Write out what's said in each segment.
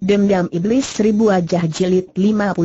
Dendam Iblis Seribu Wajah Jilid 52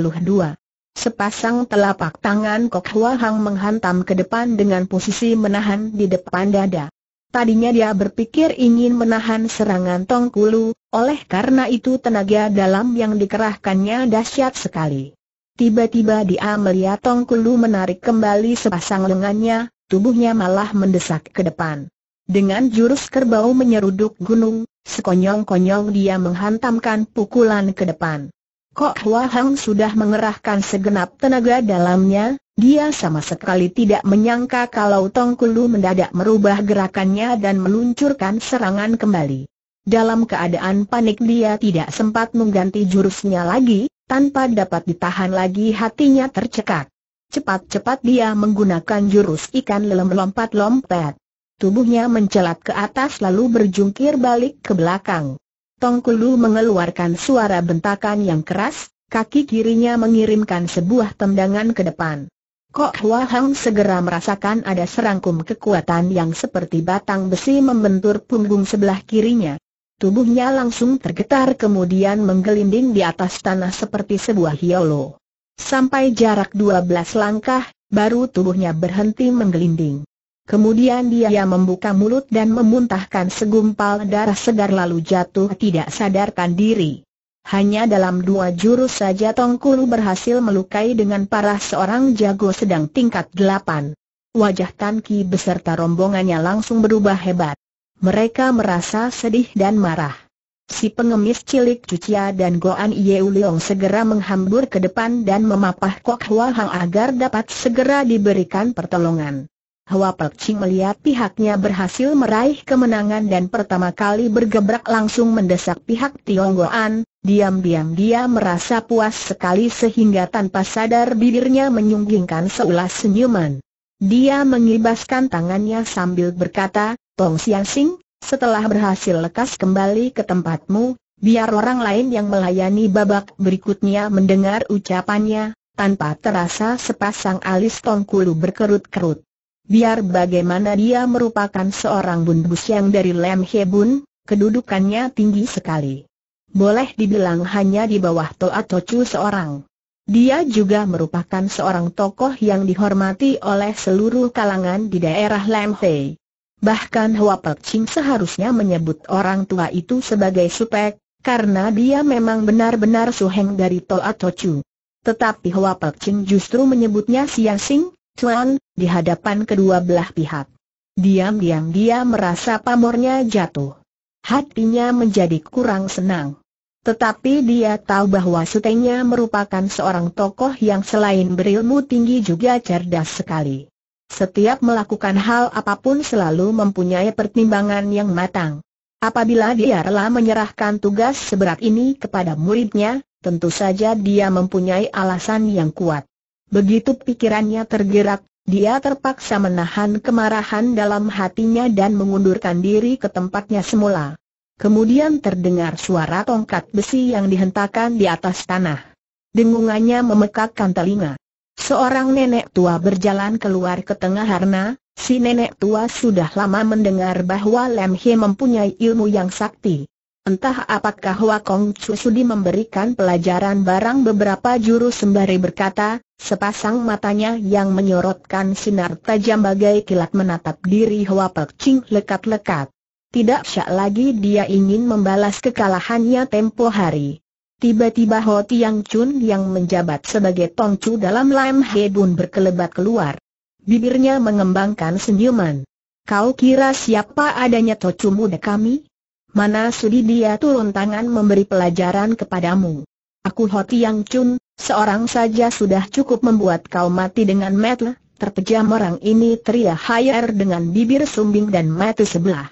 Sepasang telapak tangan Kok Hua Hang menghantam ke depan dengan posisi menahan di depan dada. Tadinya dia berpikir ingin menahan serangan Tong Kulu, oleh karena itu tenaga dalam yang dikerahkannya dahsyat sekali. Tiba-tiba dia melihat Tong Kulu menarik kembali sepasang lengannya, tubuhnya malah mendesak ke depan. Dengan jurus kerbau menyeruduk gunung, sekonyong-konyong dia menghantamkan pukulan ke depan. Kok Hua Hang sudah mengerahkan segenap tenaga dalamnya, dia sama sekali tidak menyangka kalau Tong Kulu mendadak merubah gerakannya dan meluncurkan serangan kembali. Dalam keadaan panik dia tidak sempat mengganti jurusnya lagi, tanpa dapat ditahan lagi hatinya tercekat. Cepat-cepat dia menggunakan jurus ikan lelem lompat-lompat. Tubuhnya mencelat ke atas lalu berjungkir balik ke belakang. Tongkulu mengeluarkan suara bentakan yang keras, kaki kirinya mengirimkan sebuah tendangan ke depan. Kok Hua Hang segera merasakan ada serangkum kekuatan yang seperti batang besi membentur punggung sebelah kirinya. Tubuhnya langsung tergetar kemudian menggelinding di atas tanah seperti sebuah hiolo. Sampai jarak 12 langkah, baru tubuhnya berhenti menggelinding. Kemudian dia membuka mulut dan memuntahkan segumpal darah segar lalu jatuh tidak sadarkan diri. Hanya dalam dua jurus saja Tongkulu berhasil melukai dengan parah seorang jago sedang tingkat delapan. Wajah Tan beserta rombongannya langsung berubah hebat. Mereka merasa sedih dan marah. Si pengemis cilik Cucia dan Goan Yeu Leong segera menghambur ke depan dan memapah Kok Hua Hang agar dapat segera diberikan pertolongan. Hua Pek Ching melihat pihaknya berhasil meraih kemenangan dan pertama kali bergebrak langsung mendesak pihak Tionggoan, diam-diam dia merasa puas sekali sehingga tanpa sadar bibirnya menyunggingkan seulas senyuman. Dia mengibaskan tangannya sambil berkata, Tong Sian setelah berhasil lekas kembali ke tempatmu, biar orang lain yang melayani babak berikutnya mendengar ucapannya, tanpa terasa sepasang alis Tong Kulu berkerut-kerut. Biar bagaimana dia merupakan seorang bundus yang dari Lem Hebun, kedudukannya tinggi sekali. Boleh dibilang hanya di bawah Toa Chu seorang. Dia juga merupakan seorang tokoh yang dihormati oleh seluruh kalangan di daerah Lem Hei. Bahkan Hua Pek Ching seharusnya menyebut orang tua itu sebagai supek, karena dia memang benar-benar suheng dari Toa Chu. Tetapi Hua Pek Ching justru menyebutnya Siang Sing, cuan, di hadapan kedua belah pihak. Diam-diam dia merasa pamornya jatuh. Hatinya menjadi kurang senang. Tetapi dia tahu bahwa sutenya merupakan seorang tokoh yang selain berilmu tinggi juga cerdas sekali. Setiap melakukan hal apapun selalu mempunyai pertimbangan yang matang. Apabila dia rela menyerahkan tugas seberat ini kepada muridnya, tentu saja dia mempunyai alasan yang kuat. Begitu pikirannya tergerak, dia terpaksa menahan kemarahan dalam hatinya dan mengundurkan diri ke tempatnya semula. Kemudian terdengar suara tongkat besi yang dihentakkan di atas tanah. Dengungannya memekakkan telinga. Seorang nenek tua berjalan keluar ke tengah harna, si nenek tua sudah lama mendengar bahwa Lem He mempunyai ilmu yang sakti. Entah apakah Wakong Chu Sudi memberikan pelajaran barang beberapa jurus sembari berkata, sepasang matanya yang menyorotkan sinar tajam bagai kilat menatap diri Hua Pek Ching lekat-lekat. Tidak syak lagi dia ingin membalas kekalahannya tempo hari. Tiba-tiba Ho Tiang Chun yang menjabat sebagai Tong Chu dalam Lam He Bun berkelebat keluar. Bibirnya mengembangkan senyuman. Kau kira siapa adanya tocu muda kami? mana sudi dia turun tangan memberi pelajaran kepadamu. Aku Hoti Yang Chun, seorang saja sudah cukup membuat kau mati dengan metel, terpejam orang ini teriak Hayar dengan bibir sumbing dan mata sebelah.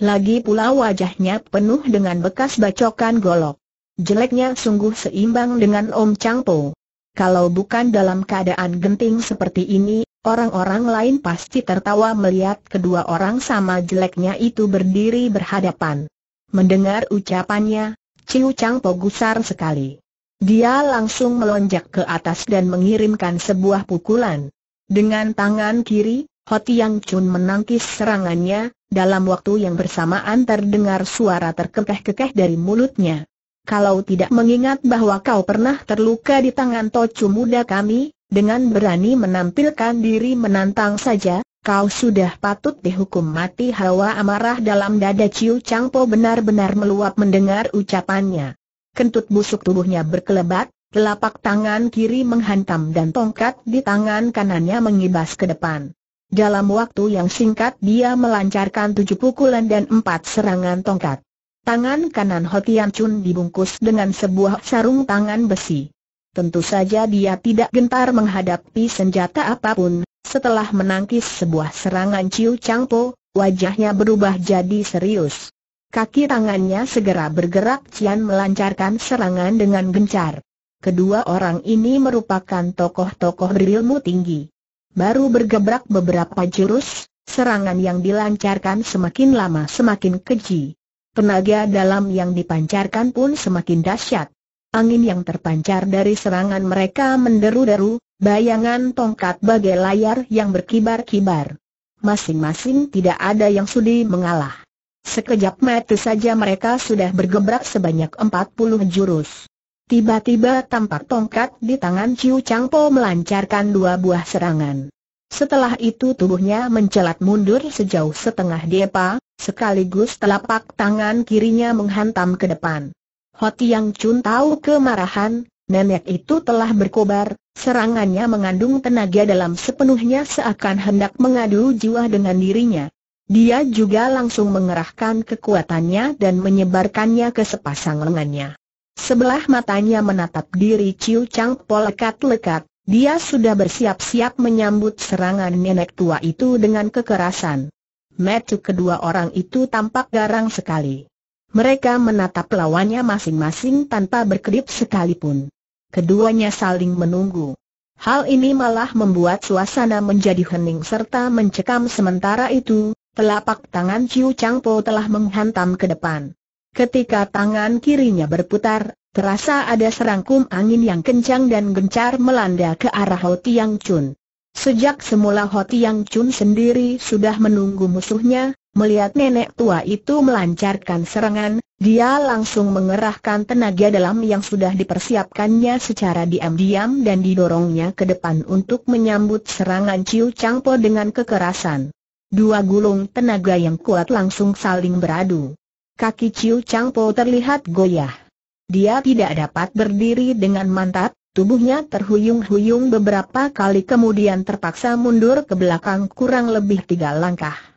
Lagi pula wajahnya penuh dengan bekas bacokan golok. Jeleknya sungguh seimbang dengan Om Changpo. Kalau bukan dalam keadaan genting seperti ini, orang-orang lain pasti tertawa melihat kedua orang sama jeleknya itu berdiri berhadapan. Mendengar ucapannya, Ciu Chang Po gusar sekali. Dia langsung melonjak ke atas dan mengirimkan sebuah pukulan. Dengan tangan kiri, Hotiang Chun menangkis serangannya, dalam waktu yang bersamaan terdengar suara terkekeh-kekeh dari mulutnya. Kalau tidak mengingat bahwa kau pernah terluka di tangan tocu muda kami, dengan berani menampilkan diri menantang saja, Kau sudah patut dihukum mati hawa amarah dalam dada Ciu Changpo benar-benar meluap mendengar ucapannya. Kentut busuk tubuhnya berkelebat, telapak tangan kiri menghantam dan tongkat di tangan kanannya mengibas ke depan. Dalam waktu yang singkat dia melancarkan tujuh pukulan dan empat serangan tongkat. Tangan kanan Hotian Chun dibungkus dengan sebuah sarung tangan besi. Tentu saja dia tidak gentar menghadapi senjata apapun, setelah menangkis sebuah serangan Ciu Po, wajahnya berubah jadi serius. Kaki tangannya segera bergerak Cian melancarkan serangan dengan gencar. Kedua orang ini merupakan tokoh-tokoh berilmu tinggi. Baru bergebrak beberapa jurus, serangan yang dilancarkan semakin lama semakin keji. Tenaga dalam yang dipancarkan pun semakin dahsyat. Angin yang terpancar dari serangan mereka menderu-deru, bayangan tongkat bagai layar yang berkibar-kibar. Masing-masing tidak ada yang sudi mengalah. Sekejap mata saja mereka sudah bergebrak sebanyak 40 jurus. Tiba-tiba tampak tongkat di tangan Ciu Changpo melancarkan dua buah serangan. Setelah itu tubuhnya mencelat mundur sejauh setengah depa, sekaligus telapak tangan kirinya menghantam ke depan. Hoti Yang Chun tahu kemarahan, nenek itu telah berkobar, serangannya mengandung tenaga dalam sepenuhnya seakan hendak mengadu jiwa dengan dirinya. Dia juga langsung mengerahkan kekuatannya dan menyebarkannya ke sepasang lengannya. Sebelah matanya menatap diri Ciu Chang Po lekat-lekat, dia sudah bersiap-siap menyambut serangan nenek tua itu dengan kekerasan. Metu kedua orang itu tampak garang sekali. Mereka menatap lawannya masing-masing tanpa berkedip sekalipun. Keduanya saling menunggu. Hal ini malah membuat suasana menjadi hening serta mencekam sementara itu, telapak tangan Ciu Changpo telah menghantam ke depan. Ketika tangan kirinya berputar, terasa ada serangkum angin yang kencang dan gencar melanda ke arah Ho Tiang Chun. Sejak semula Ho Tiang Chun sendiri sudah menunggu musuhnya, Melihat nenek tua itu melancarkan serangan, dia langsung mengerahkan tenaga dalam yang sudah dipersiapkannya secara diam-diam dan didorongnya ke depan untuk menyambut serangan Ciu Changpo dengan kekerasan. Dua gulung tenaga yang kuat langsung saling beradu. Kaki Ciu Changpo terlihat goyah. Dia tidak dapat berdiri dengan mantap, Tubuhnya terhuyung-huyung beberapa kali kemudian terpaksa mundur ke belakang kurang lebih tiga langkah.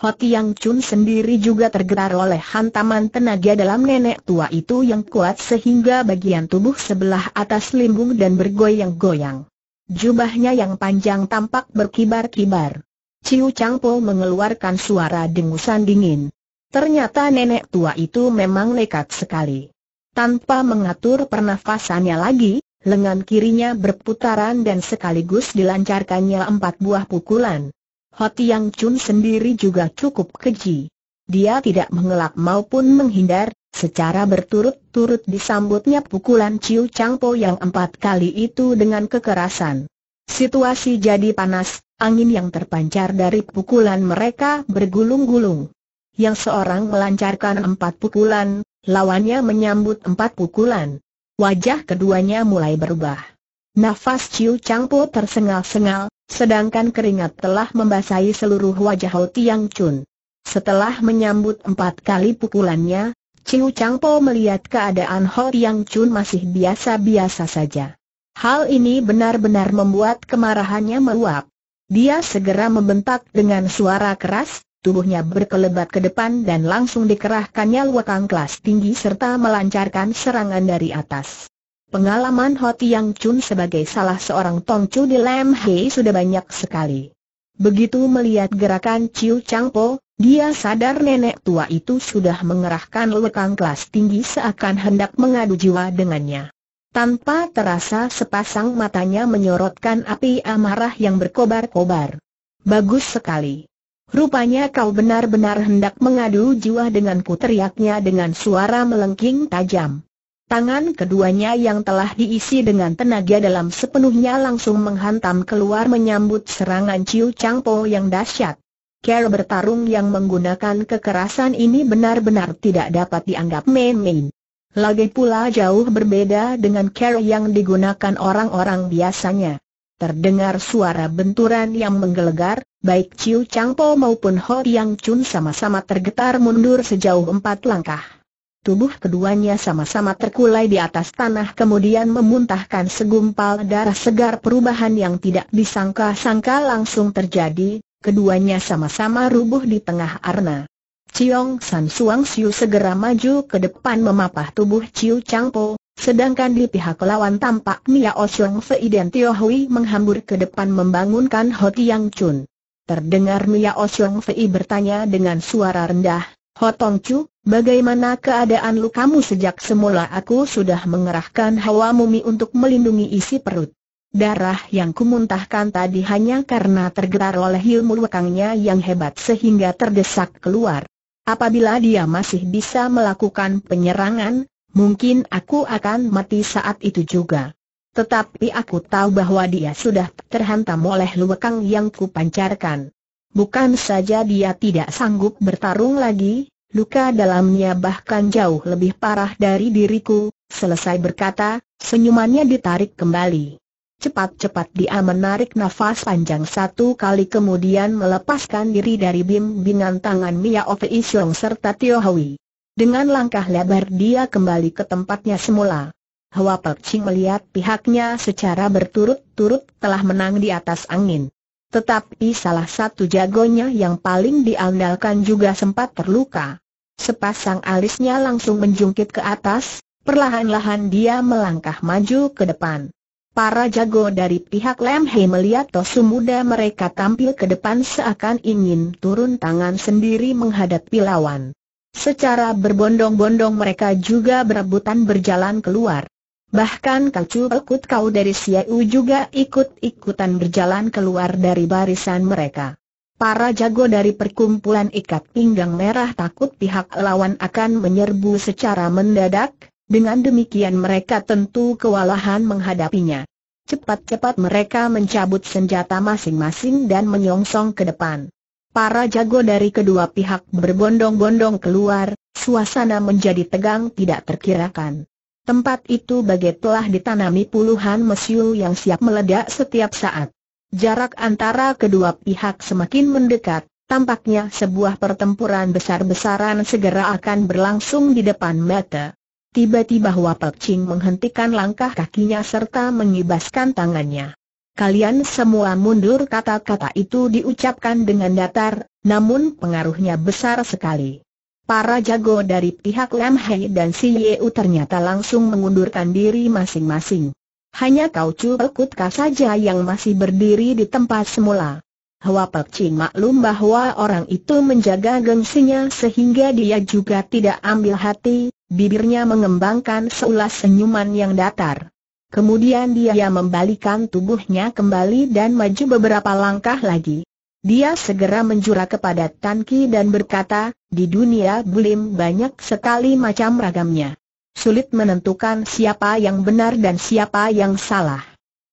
Hoti Yang Chun sendiri juga tergerak oleh hantaman tenaga dalam nenek tua itu yang kuat sehingga bagian tubuh sebelah atas limbung dan bergoyang-goyang. Jubahnya yang panjang tampak berkibar-kibar. Ciu Changpo mengeluarkan suara dengusan dingin. Ternyata nenek tua itu memang nekat sekali. Tanpa mengatur pernafasannya lagi, lengan kirinya berputaran dan sekaligus dilancarkannya empat buah pukulan. Hoti Yang Chun sendiri juga cukup keji. Dia tidak mengelak maupun menghindar, secara berturut-turut disambutnya pukulan Ciu Changpo yang empat kali itu dengan kekerasan. Situasi jadi panas, angin yang terpancar dari pukulan mereka bergulung-gulung. Yang seorang melancarkan empat pukulan, lawannya menyambut empat pukulan. Wajah keduanya mulai berubah. Nafas Ciu Changpo tersengal-sengal, Sedangkan keringat telah membasahi seluruh wajah Ho Tiang Chun. Setelah menyambut empat kali pukulannya, Ciu Po melihat keadaan Ho Tiang Chun masih biasa-biasa saja. Hal ini benar-benar membuat kemarahannya meluap. Dia segera membentak dengan suara keras, tubuhnya berkelebat ke depan dan langsung dikerahkannya luakang kelas tinggi serta melancarkan serangan dari atas. Pengalaman Ho yang Chun sebagai salah seorang tongcu di Lam Hei sudah banyak sekali. Begitu melihat gerakan Ciu Chang Po, dia sadar nenek tua itu sudah mengerahkan lekang kelas tinggi seakan hendak mengadu jiwa dengannya. Tanpa terasa sepasang matanya menyorotkan api amarah yang berkobar-kobar. Bagus sekali. Rupanya kau benar-benar hendak mengadu jiwa denganku teriaknya dengan suara melengking tajam. Tangan keduanya yang telah diisi dengan tenaga dalam sepenuhnya langsung menghantam keluar menyambut serangan Ciu Po yang dahsyat. Care bertarung yang menggunakan kekerasan ini benar-benar tidak dapat dianggap main-main. Lagi pula jauh berbeda dengan care yang digunakan orang-orang biasanya. Terdengar suara benturan yang menggelegar, baik Ciu Po maupun Ho Yang Chun sama-sama tergetar mundur sejauh empat langkah. Tubuh keduanya sama-sama terkulai di atas tanah kemudian memuntahkan segumpal darah segar perubahan yang tidak disangka-sangka langsung terjadi, keduanya sama-sama rubuh di tengah arna. Ciong San Suang Siu segera maju ke depan memapah tubuh Ciu Chang Po, sedangkan di pihak lawan tampak Mia O Siong Fei dan Tio Hui menghambur ke depan membangunkan Ho Yang Chun. Terdengar Mia O Siong Fei bertanya dengan suara rendah, Tong Chu, Bagaimana keadaan lukamu sejak semula aku sudah mengerahkan hawa mumi untuk melindungi isi perut. Darah yang kumuntahkan tadi hanya karena tergetar oleh ilmu lekangnya yang hebat sehingga terdesak keluar. Apabila dia masih bisa melakukan penyerangan, mungkin aku akan mati saat itu juga. Tetapi aku tahu bahwa dia sudah terhantam oleh lekang yang kupancarkan. Bukan saja dia tidak sanggup bertarung lagi, Luka dalamnya bahkan jauh lebih parah dari diriku, selesai berkata, senyumannya ditarik kembali. Cepat-cepat dia menarik nafas panjang satu kali kemudian melepaskan diri dari bimbingan tangan Mia Ofei Isyong serta Tio Hui. Dengan langkah lebar dia kembali ke tempatnya semula. Hwa Pek Ching melihat pihaknya secara berturut-turut telah menang di atas angin. Tetapi salah satu jagonya yang paling diandalkan juga sempat terluka. Sepasang alisnya langsung menjungkit ke atas, perlahan-lahan dia melangkah maju ke depan. Para jago dari pihak Lem melihat Tosu muda mereka tampil ke depan seakan ingin turun tangan sendiri menghadapi lawan. Secara berbondong-bondong mereka juga berebutan berjalan keluar. Bahkan Kang Chu Pekut kau dari Siau juga ikut-ikutan berjalan keluar dari barisan mereka. Para jago dari perkumpulan ikat pinggang merah takut pihak lawan akan menyerbu secara mendadak, dengan demikian mereka tentu kewalahan menghadapinya. Cepat-cepat mereka mencabut senjata masing-masing dan menyongsong ke depan. Para jago dari kedua pihak berbondong-bondong keluar, suasana menjadi tegang tidak terkirakan. Tempat itu bagai telah ditanami puluhan mesiu yang siap meledak setiap saat. Jarak antara kedua pihak semakin mendekat, tampaknya sebuah pertempuran besar-besaran segera akan berlangsung di depan mata. Tiba-tiba Hua Pek menghentikan langkah kakinya serta mengibaskan tangannya. Kalian semua mundur kata-kata itu diucapkan dengan datar, namun pengaruhnya besar sekali. Para jago dari pihak Lam Hei dan Si Yeu ternyata langsung mengundurkan diri masing-masing. Hanya Kau Chu Kutka saja yang masih berdiri di tempat semula. Hwa Pek Ching maklum bahwa orang itu menjaga gengsinya sehingga dia juga tidak ambil hati, bibirnya mengembangkan seulas senyuman yang datar. Kemudian dia membalikan tubuhnya kembali dan maju beberapa langkah lagi. Dia segera menjura kepada Tan Ki dan berkata, di dunia bulim banyak sekali macam ragamnya. Sulit menentukan siapa yang benar dan siapa yang salah.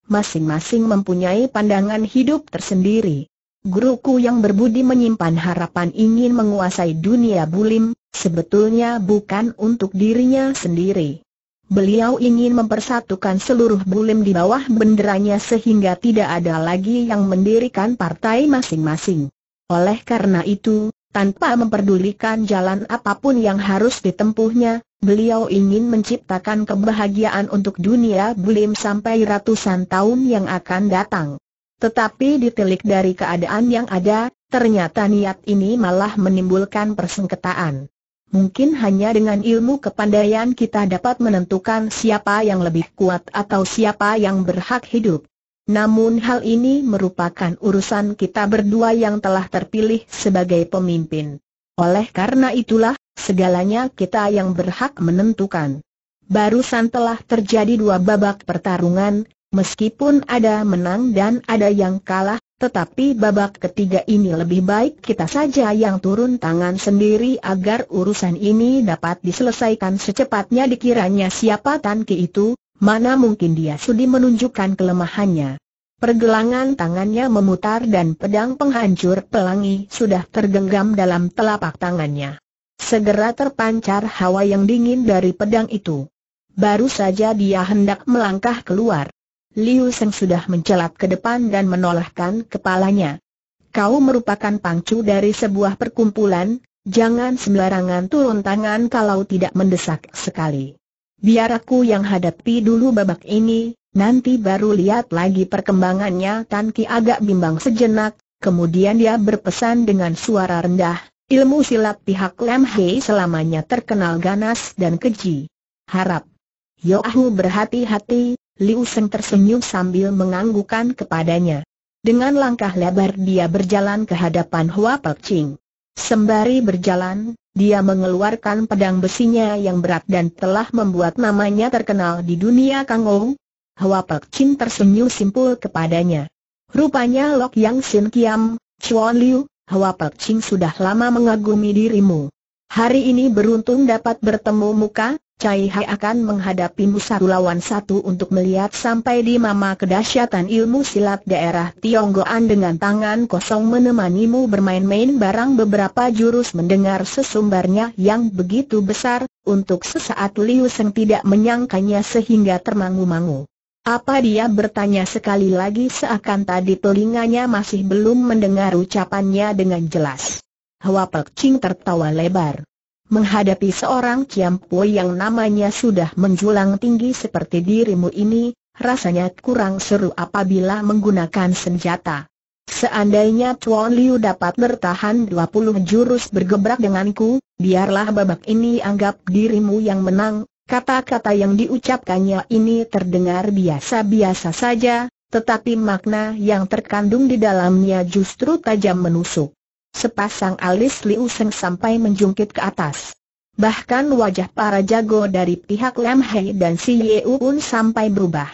Masing-masing mempunyai pandangan hidup tersendiri. Guruku yang berbudi menyimpan harapan ingin menguasai dunia bulim, sebetulnya bukan untuk dirinya sendiri. Beliau ingin mempersatukan seluruh bulim di bawah benderanya sehingga tidak ada lagi yang mendirikan partai masing-masing. Oleh karena itu, tanpa memperdulikan jalan apapun yang harus ditempuhnya, beliau ingin menciptakan kebahagiaan untuk dunia bulim sampai ratusan tahun yang akan datang. Tetapi ditelik dari keadaan yang ada, ternyata niat ini malah menimbulkan persengketaan. Mungkin hanya dengan ilmu kepandaian kita dapat menentukan siapa yang lebih kuat atau siapa yang berhak hidup. Namun hal ini merupakan urusan kita berdua yang telah terpilih sebagai pemimpin. Oleh karena itulah, segalanya kita yang berhak menentukan. Barusan telah terjadi dua babak pertarungan, meskipun ada menang dan ada yang kalah, tetapi babak ketiga ini lebih baik kita saja yang turun tangan sendiri agar urusan ini dapat diselesaikan secepatnya dikiranya siapa Tan itu, mana mungkin dia sudi menunjukkan kelemahannya. Pergelangan tangannya memutar dan pedang penghancur pelangi sudah tergenggam dalam telapak tangannya. Segera terpancar hawa yang dingin dari pedang itu. Baru saja dia hendak melangkah keluar. Liu Seng sudah mencelat ke depan dan menolakkan kepalanya. Kau merupakan pangcu dari sebuah perkumpulan, jangan sembarangan turun tangan kalau tidak mendesak sekali. Biar aku yang hadapi dulu babak ini, nanti baru lihat lagi perkembangannya Tan Ki agak bimbang sejenak, kemudian dia berpesan dengan suara rendah, ilmu silat pihak Lam Hei selamanya terkenal ganas dan keji. Harap yo Yoahu berhati-hati, Liu Seng tersenyum sambil menganggukan kepadanya. Dengan langkah lebar dia berjalan ke hadapan Hua Pek Ching. Sembari berjalan, dia mengeluarkan pedang besinya yang berat dan telah membuat namanya terkenal di dunia Kang Ong. Hua Pek Ching tersenyum simpul kepadanya. Rupanya Lok Yang Sin Kiam, Chuan Liu, Hua Pek Ching sudah lama mengagumi dirimu. Hari ini beruntung dapat bertemu muka, Cai Hai akan menghadapimu satu lawan satu untuk melihat sampai di mama kedahsyatan ilmu silat daerah Tionggoan dengan tangan kosong menemanimu bermain-main barang beberapa jurus mendengar sesumbarnya yang begitu besar, untuk sesaat Liu Seng tidak menyangkanya sehingga termangu-mangu. Apa dia bertanya sekali lagi seakan tadi telinganya masih belum mendengar ucapannya dengan jelas. Hua Pek Ching tertawa lebar. Menghadapi seorang Kiampo yang namanya sudah menjulang tinggi seperti dirimu ini, rasanya kurang seru apabila menggunakan senjata. Seandainya Chuan Liu dapat bertahan 20 jurus bergebrak denganku, biarlah babak ini anggap dirimu yang menang. Kata-kata yang diucapkannya ini terdengar biasa-biasa saja, tetapi makna yang terkandung di dalamnya justru tajam menusuk sepasang alis Liu Seng sampai menjungkit ke atas. Bahkan wajah para jago dari pihak Lam Hei dan Si Yeu pun sampai berubah.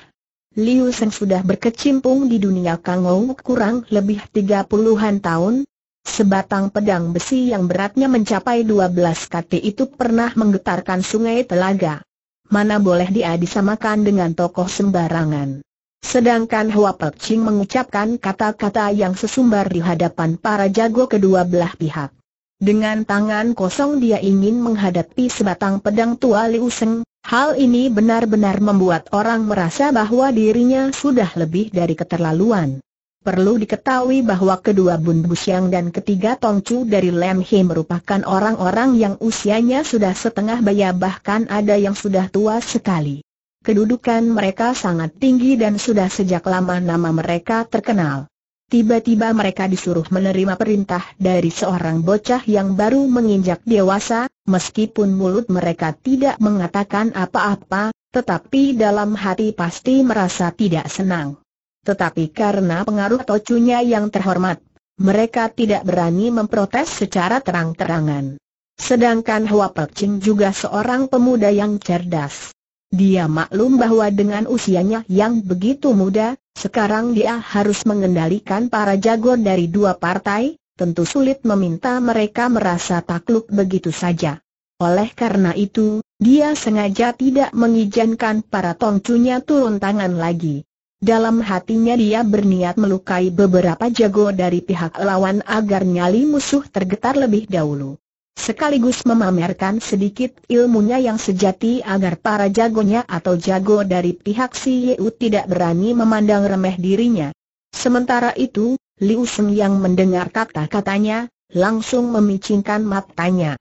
Liu Seng sudah berkecimpung di dunia Ong kurang lebih tiga puluhan tahun, Sebatang pedang besi yang beratnya mencapai 12 kati itu pernah menggetarkan sungai telaga. Mana boleh dia disamakan dengan tokoh sembarangan. Sedangkan Hua Pek Ching mengucapkan kata-kata yang sesumbar di hadapan para jago kedua belah pihak. Dengan tangan kosong dia ingin menghadapi sebatang pedang tua Liu Seng, hal ini benar-benar membuat orang merasa bahwa dirinya sudah lebih dari keterlaluan. Perlu diketahui bahwa kedua Bun Busiang dan ketiga Tongcu dari Lam He merupakan orang-orang yang usianya sudah setengah baya bahkan ada yang sudah tua sekali. Kedudukan mereka sangat tinggi dan sudah sejak lama nama mereka terkenal. Tiba-tiba mereka disuruh menerima perintah dari seorang bocah yang baru menginjak dewasa, meskipun mulut mereka tidak mengatakan apa-apa, tetapi dalam hati pasti merasa tidak senang. Tetapi karena pengaruh tocunya yang terhormat, mereka tidak berani memprotes secara terang-terangan. Sedangkan Hua Pek Ching juga seorang pemuda yang cerdas. Dia maklum bahwa dengan usianya yang begitu muda, sekarang dia harus mengendalikan para jago dari dua partai, tentu sulit meminta mereka merasa takluk begitu saja. Oleh karena itu, dia sengaja tidak mengizinkan para tongcunya turun tangan lagi. Dalam hatinya dia berniat melukai beberapa jago dari pihak lawan agar nyali musuh tergetar lebih dahulu. Sekaligus memamerkan sedikit ilmunya yang sejati agar para jagonya atau jago dari pihak si Yeu tidak berani memandang remeh dirinya. Sementara itu, Liu Xun yang mendengar kata-katanya, langsung memicingkan matanya.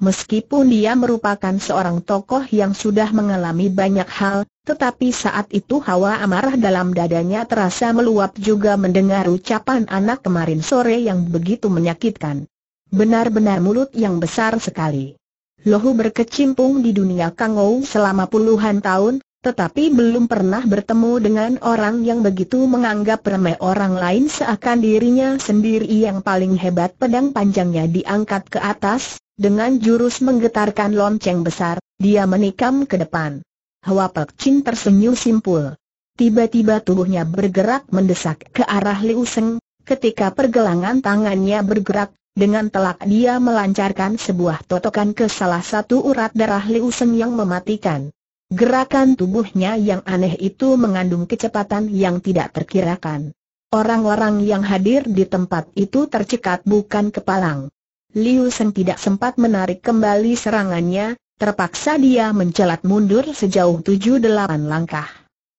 Meskipun dia merupakan seorang tokoh yang sudah mengalami banyak hal, tetapi saat itu hawa amarah dalam dadanya terasa meluap juga mendengar ucapan anak kemarin sore yang begitu menyakitkan. Benar-benar mulut yang besar sekali. Lohu berkecimpung di dunia Kangou selama puluhan tahun, tetapi belum pernah bertemu dengan orang yang begitu menganggap remeh orang lain seakan dirinya sendiri yang paling hebat pedang panjangnya diangkat ke atas, dengan jurus menggetarkan lonceng besar, dia menikam ke depan. Hwa Pek Chin tersenyum simpul. Tiba-tiba tubuhnya bergerak mendesak ke arah Liu Seng, ketika pergelangan tangannya bergerak, dengan telak dia melancarkan sebuah totokan ke salah satu urat darah Liu Sen yang mematikan. Gerakan tubuhnya yang aneh itu mengandung kecepatan yang tidak terkirakan. Orang-orang yang hadir di tempat itu tercekat bukan kepalang. Liu Sen tidak sempat menarik kembali serangannya, terpaksa dia mencelat mundur sejauh 7-8 langkah.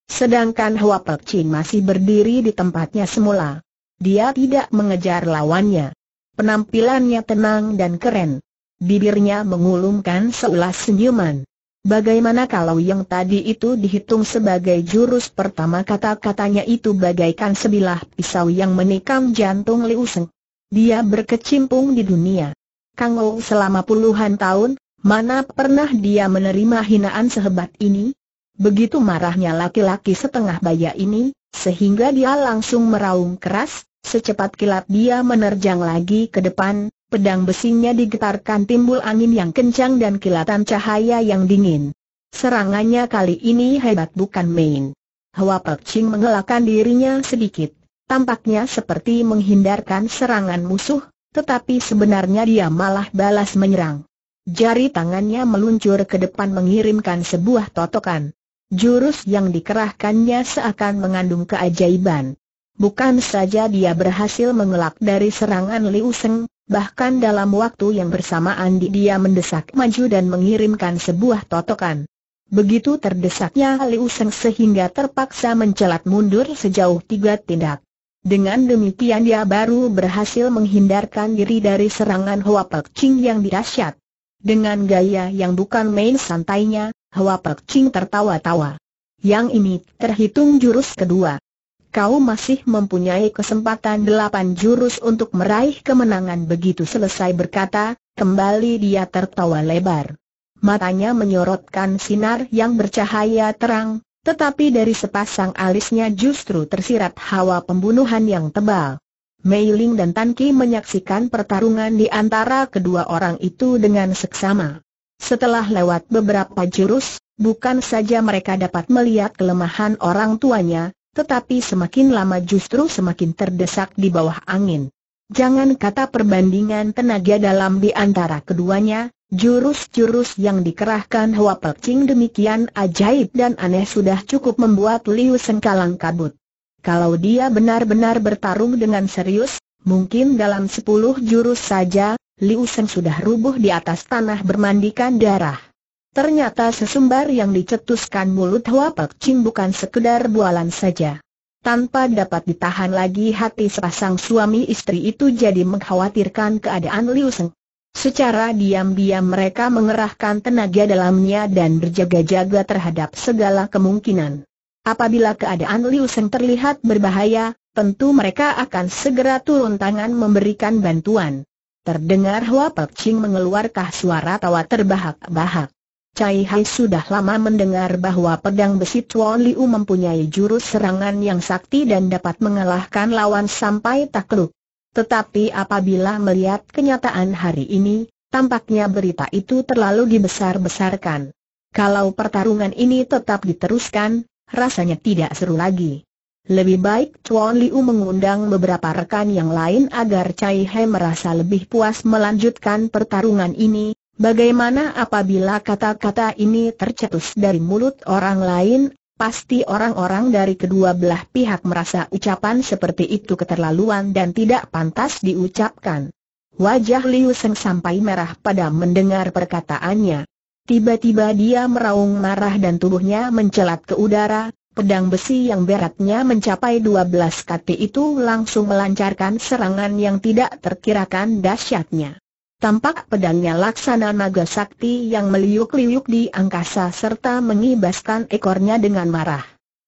Sedangkan Hua Pek Chin masih berdiri di tempatnya semula. Dia tidak mengejar lawannya. Penampilannya tenang dan keren. Bibirnya mengulungkan seulas senyuman. Bagaimana kalau yang tadi itu dihitung sebagai jurus pertama kata-katanya itu bagaikan sebilah pisau yang menikam jantung Liu Seng. Dia berkecimpung di dunia. Kang Ou selama puluhan tahun, mana pernah dia menerima hinaan sehebat ini? Begitu marahnya laki-laki setengah baya ini, sehingga dia langsung meraung keras, Secepat kilat dia menerjang lagi ke depan, pedang besinya digetarkan timbul angin yang kencang dan kilatan cahaya yang dingin. Serangannya kali ini hebat bukan main. Hua Pek Ching mengelakkan dirinya sedikit, tampaknya seperti menghindarkan serangan musuh, tetapi sebenarnya dia malah balas menyerang. Jari tangannya meluncur ke depan mengirimkan sebuah totokan. Jurus yang dikerahkannya seakan mengandung keajaiban. Bukan saja dia berhasil mengelak dari serangan Liu Seng, bahkan dalam waktu yang bersamaan dia mendesak maju dan mengirimkan sebuah totokan. Begitu terdesaknya Liu Seng sehingga terpaksa mencelat mundur sejauh tiga tindak. Dengan demikian dia baru berhasil menghindarkan diri dari serangan Hua Pek Ching yang dirasyat. Dengan gaya yang bukan main santainya, Hua Pek Ching tertawa-tawa. Yang ini terhitung jurus kedua kau masih mempunyai kesempatan delapan jurus untuk meraih kemenangan begitu selesai berkata, kembali dia tertawa lebar. Matanya menyorotkan sinar yang bercahaya terang, tetapi dari sepasang alisnya justru tersirat hawa pembunuhan yang tebal. Mei Ling dan Tan Ki menyaksikan pertarungan di antara kedua orang itu dengan seksama. Setelah lewat beberapa jurus, bukan saja mereka dapat melihat kelemahan orang tuanya, tetapi semakin lama justru semakin terdesak di bawah angin. Jangan kata perbandingan tenaga dalam di antara keduanya, jurus-jurus yang dikerahkan Hua Pekcing demikian ajaib dan aneh sudah cukup membuat Liu Sengkalang kabut. Kalau dia benar-benar bertarung dengan serius, mungkin dalam sepuluh jurus saja, Liu Seng sudah rubuh di atas tanah bermandikan darah. Ternyata sesumbar yang dicetuskan mulut Hua Pek Ching bukan sekedar bualan saja. Tanpa dapat ditahan lagi hati sepasang suami istri itu jadi mengkhawatirkan keadaan Liu Seng. Secara diam-diam mereka mengerahkan tenaga dalamnya dan berjaga-jaga terhadap segala kemungkinan. Apabila keadaan Liu Seng terlihat berbahaya, tentu mereka akan segera turun tangan memberikan bantuan. Terdengar Hua Pek Ching mengeluarkan suara tawa terbahak-bahak. Cai Hai sudah lama mendengar bahwa pedang besi Chuan Liu mempunyai jurus serangan yang sakti dan dapat mengalahkan lawan sampai takluk. Tetapi apabila melihat kenyataan hari ini, tampaknya berita itu terlalu dibesar-besarkan. Kalau pertarungan ini tetap diteruskan, rasanya tidak seru lagi. Lebih baik Chuan Liu mengundang beberapa rekan yang lain agar Cai He merasa lebih puas melanjutkan pertarungan ini, Bagaimana apabila kata-kata ini tercetus dari mulut orang lain, pasti orang-orang dari kedua belah pihak merasa ucapan seperti itu keterlaluan dan tidak pantas diucapkan. Wajah Liu Seng sampai merah pada mendengar perkataannya. Tiba-tiba dia meraung marah dan tubuhnya mencelat ke udara, Pedang besi yang beratnya mencapai 12 kati itu langsung melancarkan serangan yang tidak terkirakan dahsyatnya. Tampak pedangnya laksana naga sakti yang meliuk-liuk di angkasa serta mengibaskan ekornya dengan marah.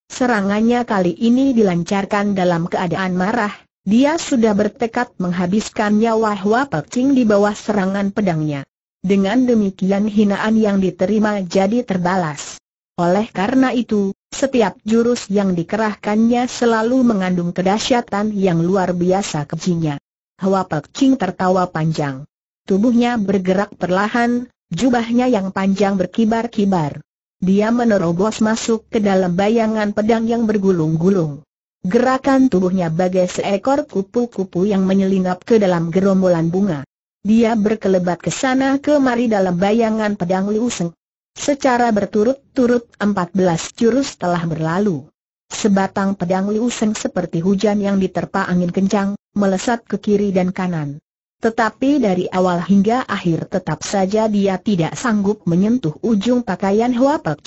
Serangannya kali ini dilancarkan dalam keadaan marah, dia sudah bertekad menghabiskan nyawa Hua Pecing di bawah serangan pedangnya. Dengan demikian hinaan yang diterima jadi terbalas. Oleh karena itu, setiap jurus yang dikerahkannya selalu mengandung kedahsyatan yang luar biasa kejinya. Hua Pecing tertawa panjang. Tubuhnya bergerak perlahan, jubahnya yang panjang berkibar-kibar. Dia menerobos masuk ke dalam bayangan pedang yang bergulung-gulung. Gerakan tubuhnya bagai seekor kupu-kupu yang menyelinap ke dalam gerombolan bunga. Dia berkelebat ke sana kemari dalam bayangan pedang liuseng. Secara berturut-turut empat belas jurus telah berlalu. Sebatang pedang liuseng seperti hujan yang diterpa angin kencang, melesat ke kiri dan kanan. Tetapi dari awal hingga akhir tetap saja dia tidak sanggup menyentuh ujung pakaian Hua Pek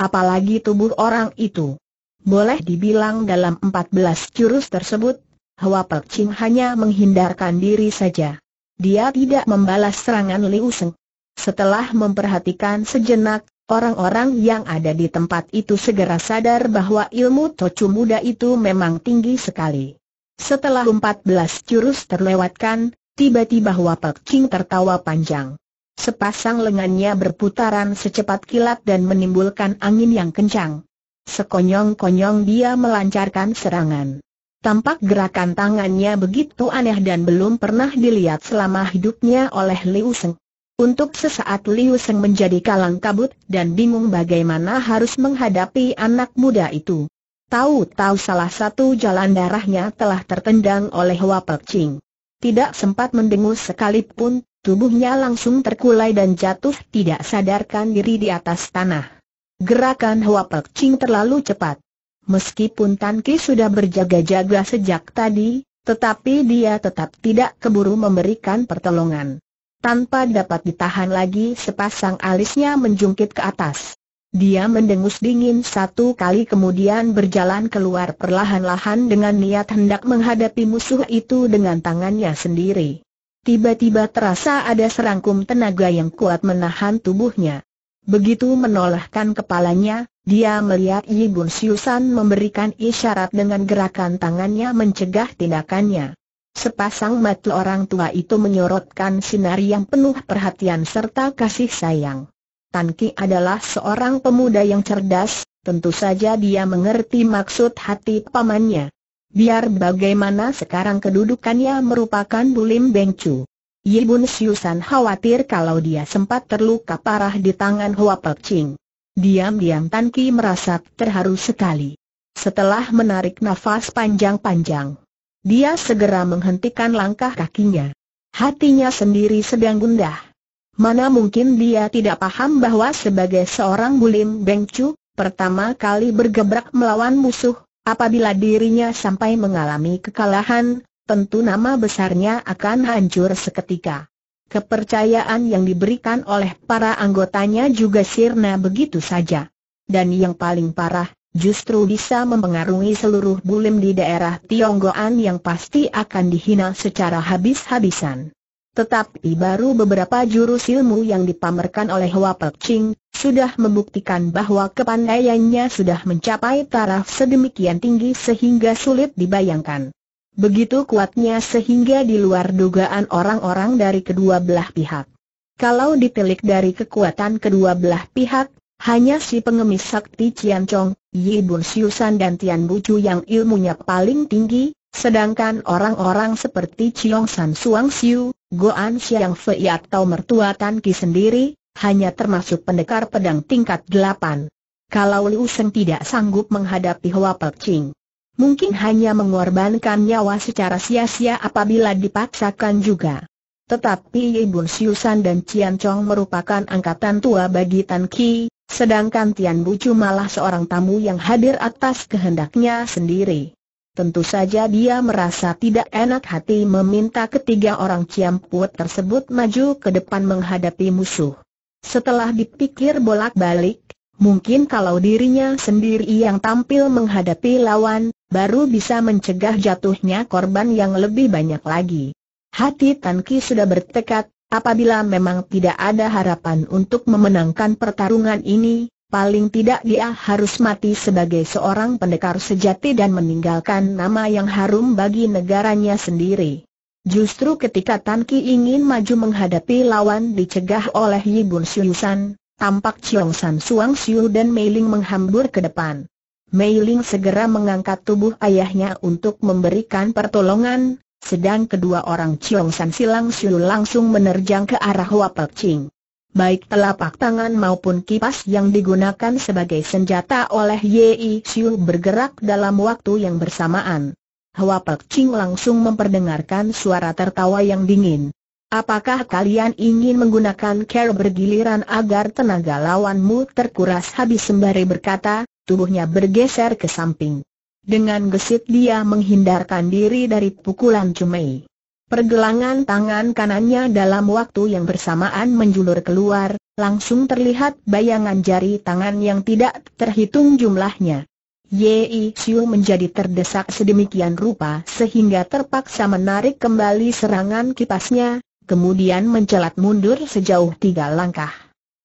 apalagi tubuh orang itu. Boleh dibilang dalam 14 jurus tersebut, Hua Pek hanya menghindarkan diri saja. Dia tidak membalas serangan Liu Seng. Setelah memperhatikan sejenak, orang-orang yang ada di tempat itu segera sadar bahwa ilmu Tocu muda itu memang tinggi sekali. Setelah 14 jurus terlewatkan, Tiba-tiba Hua Pek King tertawa panjang. Sepasang lengannya berputaran secepat kilat dan menimbulkan angin yang kencang. Sekonyong-konyong dia melancarkan serangan. Tampak gerakan tangannya begitu aneh dan belum pernah dilihat selama hidupnya oleh Liu Seng. Untuk sesaat Liu Seng menjadi kalang kabut dan bingung bagaimana harus menghadapi anak muda itu. Tahu-tahu salah satu jalan darahnya telah tertendang oleh Hua Pek Ching. Tidak sempat mendengus sekalipun, tubuhnya langsung terkulai dan jatuh tidak sadarkan diri di atas tanah. Gerakan Hua Pek Ching terlalu cepat. Meskipun Tan Ki sudah berjaga-jaga sejak tadi, tetapi dia tetap tidak keburu memberikan pertolongan. Tanpa dapat ditahan lagi sepasang alisnya menjungkit ke atas. Dia mendengus dingin satu kali kemudian berjalan keluar perlahan-lahan dengan niat hendak menghadapi musuh itu dengan tangannya sendiri. Tiba-tiba terasa ada serangkum tenaga yang kuat menahan tubuhnya. Begitu menolehkan kepalanya, dia melihat Yibun Siusan memberikan isyarat dengan gerakan tangannya mencegah tindakannya. Sepasang mata orang tua itu menyorotkan sinar yang penuh perhatian serta kasih sayang. Tan Ki adalah seorang pemuda yang cerdas, tentu saja dia mengerti maksud hati pamannya. Biar bagaimana sekarang kedudukannya merupakan Bulim Bengcu. Yibun Siusan khawatir kalau dia sempat terluka parah di tangan Hua Pek Ching. Diam-diam Tan Ki merasa terharu sekali. Setelah menarik nafas panjang-panjang, dia segera menghentikan langkah kakinya. Hatinya sendiri sedang gundah. Mana mungkin dia tidak paham bahwa sebagai seorang bulim Bengcu, pertama kali bergebrak melawan musuh, apabila dirinya sampai mengalami kekalahan, tentu nama besarnya akan hancur seketika. Kepercayaan yang diberikan oleh para anggotanya juga sirna begitu saja. Dan yang paling parah, justru bisa mempengaruhi seluruh bulim di daerah Tionggoan yang pasti akan dihina secara habis-habisan. Tetapi baru beberapa jurus ilmu yang dipamerkan oleh Wapel Ching, sudah membuktikan bahwa kepandaiannya sudah mencapai taraf sedemikian tinggi sehingga sulit dibayangkan. Begitu kuatnya sehingga di luar dugaan orang-orang dari kedua belah pihak. Kalau ditilik dari kekuatan kedua belah pihak, hanya si pengemis sakti Cian Chong, Yi Bun Siusan dan Tian Bucu yang ilmunya paling tinggi, sedangkan orang-orang seperti Chiong San Suang Siu, Goan yang Fei atau mertua Tan Ki sendiri, hanya termasuk pendekar pedang tingkat delapan. Kalau Liu Seng tidak sanggup menghadapi Hua Pek Ching, mungkin hanya mengorbankan nyawa secara sia-sia apabila dipaksakan juga. Tetapi Ibu Siusan dan Cian Chong merupakan angkatan tua bagi Tan Ki, sedangkan Tian Bucu malah seorang tamu yang hadir atas kehendaknya sendiri. Tentu saja dia merasa tidak enak hati meminta ketiga orang Ciampuat tersebut maju ke depan menghadapi musuh. Setelah dipikir bolak-balik, mungkin kalau dirinya sendiri yang tampil menghadapi lawan, baru bisa mencegah jatuhnya korban yang lebih banyak lagi. Hati Tanki sudah bertekad, apabila memang tidak ada harapan untuk memenangkan pertarungan ini, paling tidak dia harus mati sebagai seorang pendekar sejati dan meninggalkan nama yang harum bagi negaranya sendiri. Justru ketika Tan Ki ingin maju menghadapi lawan dicegah oleh Yibun San, tampak Chiong San Suang Siu dan Mei Ling menghambur ke depan. Mei Ling segera mengangkat tubuh ayahnya untuk memberikan pertolongan, sedang kedua orang Chiong San Silang Siu langsung menerjang ke arah Wapak Ching baik telapak tangan maupun kipas yang digunakan sebagai senjata oleh Yi Xiu bergerak dalam waktu yang bersamaan. Hua Pek Ching langsung memperdengarkan suara tertawa yang dingin. Apakah kalian ingin menggunakan care bergiliran agar tenaga lawanmu terkuras habis sembari berkata, tubuhnya bergeser ke samping. Dengan gesit dia menghindarkan diri dari pukulan Cumei. Pergelangan tangan kanannya dalam waktu yang bersamaan menjulur keluar, langsung terlihat bayangan jari tangan yang tidak terhitung jumlahnya. Yei Xiu menjadi terdesak sedemikian rupa sehingga terpaksa menarik kembali serangan kipasnya, kemudian mencelat mundur sejauh tiga langkah.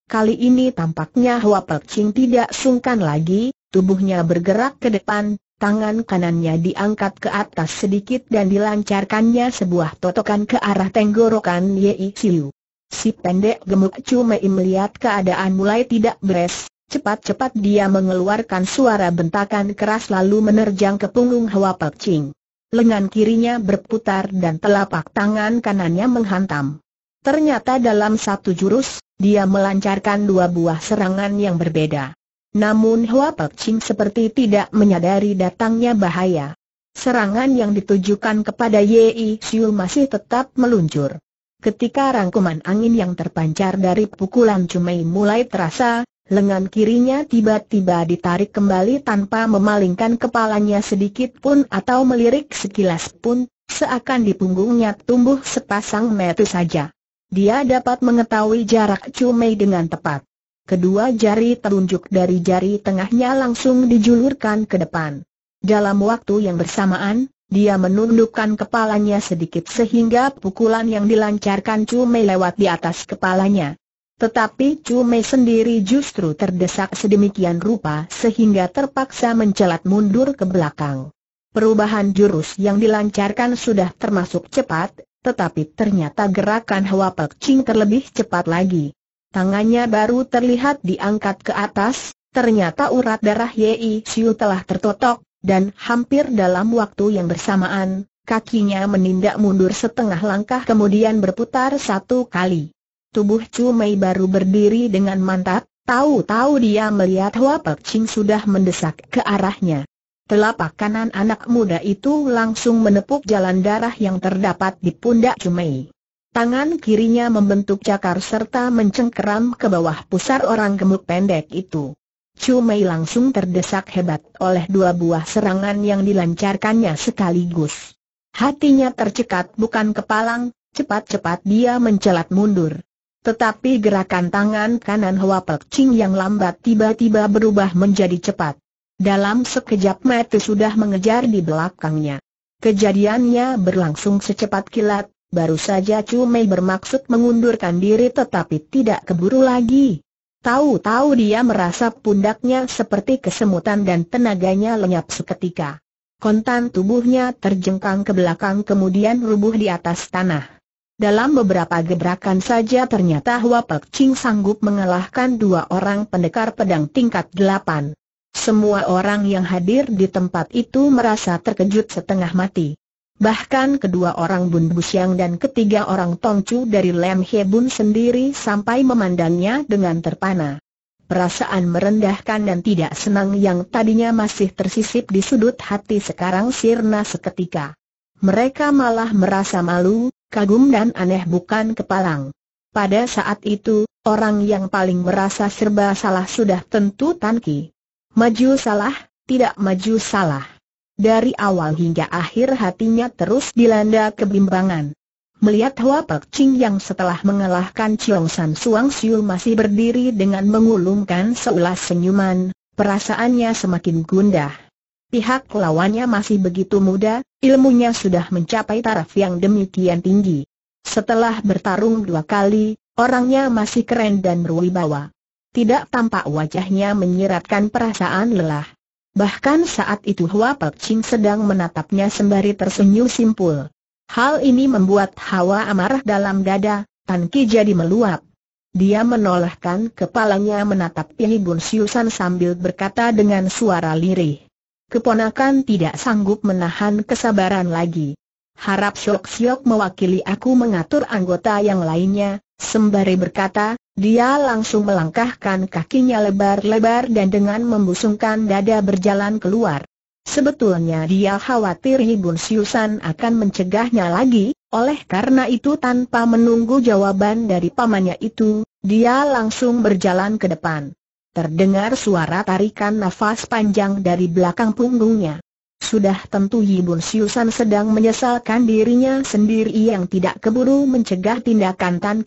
Kali ini tampaknya Hua Pek Ching tidak sungkan lagi, tubuhnya bergerak ke depan, tangan kanannya diangkat ke atas sedikit dan dilancarkannya sebuah totokan ke arah tenggorokan Yei Siu. Si pendek gemuk Mei melihat keadaan mulai tidak beres, cepat-cepat dia mengeluarkan suara bentakan keras lalu menerjang ke punggung Hua Pek Ching. Lengan kirinya berputar dan telapak tangan kanannya menghantam. Ternyata dalam satu jurus, dia melancarkan dua buah serangan yang berbeda. Namun Hua Pek Ching seperti tidak menyadari datangnya bahaya. Serangan yang ditujukan kepada Yi Xiu masih tetap meluncur. Ketika rangkuman angin yang terpancar dari pukulan Cumei mulai terasa, lengan kirinya tiba-tiba ditarik kembali tanpa memalingkan kepalanya sedikit pun atau melirik sekilas pun, seakan di punggungnya tumbuh sepasang metu saja. Dia dapat mengetahui jarak Cumei dengan tepat kedua jari telunjuk dari jari tengahnya langsung dijulurkan ke depan. Dalam waktu yang bersamaan, dia menundukkan kepalanya sedikit sehingga pukulan yang dilancarkan cuma lewat di atas kepalanya. Tetapi cuma sendiri justru terdesak sedemikian rupa sehingga terpaksa mencelat mundur ke belakang. Perubahan jurus yang dilancarkan sudah termasuk cepat, tetapi ternyata gerakan Hwa Pek Ching terlebih cepat lagi. Tangannya baru terlihat diangkat ke atas, ternyata urat darah Yei Xiu telah tertotok, dan hampir dalam waktu yang bersamaan, kakinya menindak mundur setengah langkah kemudian berputar satu kali. Tubuh Chu Mei baru berdiri dengan mantap, tahu-tahu dia melihat Hua Pek Ching sudah mendesak ke arahnya. Telapak kanan anak muda itu langsung menepuk jalan darah yang terdapat di pundak Chu Mei. Tangan kirinya membentuk cakar serta mencengkeram ke bawah pusar orang gemuk pendek itu. Chu Mei langsung terdesak hebat oleh dua buah serangan yang dilancarkannya sekaligus. Hatinya tercekat bukan kepalang, cepat-cepat dia mencelat mundur. Tetapi gerakan tangan kanan Hua Pek Ching yang lambat tiba-tiba berubah menjadi cepat. Dalam sekejap mata sudah mengejar di belakangnya. Kejadiannya berlangsung secepat kilat, Baru saja Chu bermaksud mengundurkan diri tetapi tidak keburu lagi. Tahu-tahu dia merasa pundaknya seperti kesemutan dan tenaganya lenyap seketika. Kontan tubuhnya terjengkang ke belakang kemudian rubuh di atas tanah. Dalam beberapa gebrakan saja ternyata Hua Pek Ching sanggup mengalahkan dua orang pendekar pedang tingkat delapan. Semua orang yang hadir di tempat itu merasa terkejut setengah mati. Bahkan kedua orang Bun Busyang dan ketiga orang Tongcu dari Lem he bun sendiri sampai memandangnya dengan terpana. Perasaan merendahkan dan tidak senang yang tadinya masih tersisip di sudut hati sekarang sirna seketika. Mereka malah merasa malu, kagum dan aneh bukan kepalang. Pada saat itu, orang yang paling merasa serba salah sudah tentu Tan Ki. Maju salah, tidak maju salah dari awal hingga akhir hatinya terus dilanda kebimbangan. Melihat Hua Pek Ching yang setelah mengalahkan Chiong San Suang Siu masih berdiri dengan mengulumkan seulas senyuman, perasaannya semakin gundah. Pihak lawannya masih begitu muda, ilmunya sudah mencapai taraf yang demikian tinggi. Setelah bertarung dua kali, orangnya masih keren dan berwibawa. Tidak tampak wajahnya menyiratkan perasaan lelah. Bahkan saat itu Hua Pek Ching sedang menatapnya sembari tersenyum simpul. Hal ini membuat hawa amarah dalam dada, Tan Ki jadi meluap. Dia menolehkan kepalanya menatap Yi Bun Siusan sambil berkata dengan suara lirih. Keponakan tidak sanggup menahan kesabaran lagi. Harap Syok Syok mewakili aku mengatur anggota yang lainnya, sembari berkata, dia langsung melangkahkan kakinya lebar-lebar dan dengan membusungkan dada berjalan keluar. Sebetulnya dia khawatir Hibun Siusan akan mencegahnya lagi, oleh karena itu tanpa menunggu jawaban dari pamannya itu, dia langsung berjalan ke depan. Terdengar suara tarikan nafas panjang dari belakang punggungnya. Sudah tentu Hibun Siusan sedang menyesalkan dirinya sendiri yang tidak keburu mencegah tindakan Tan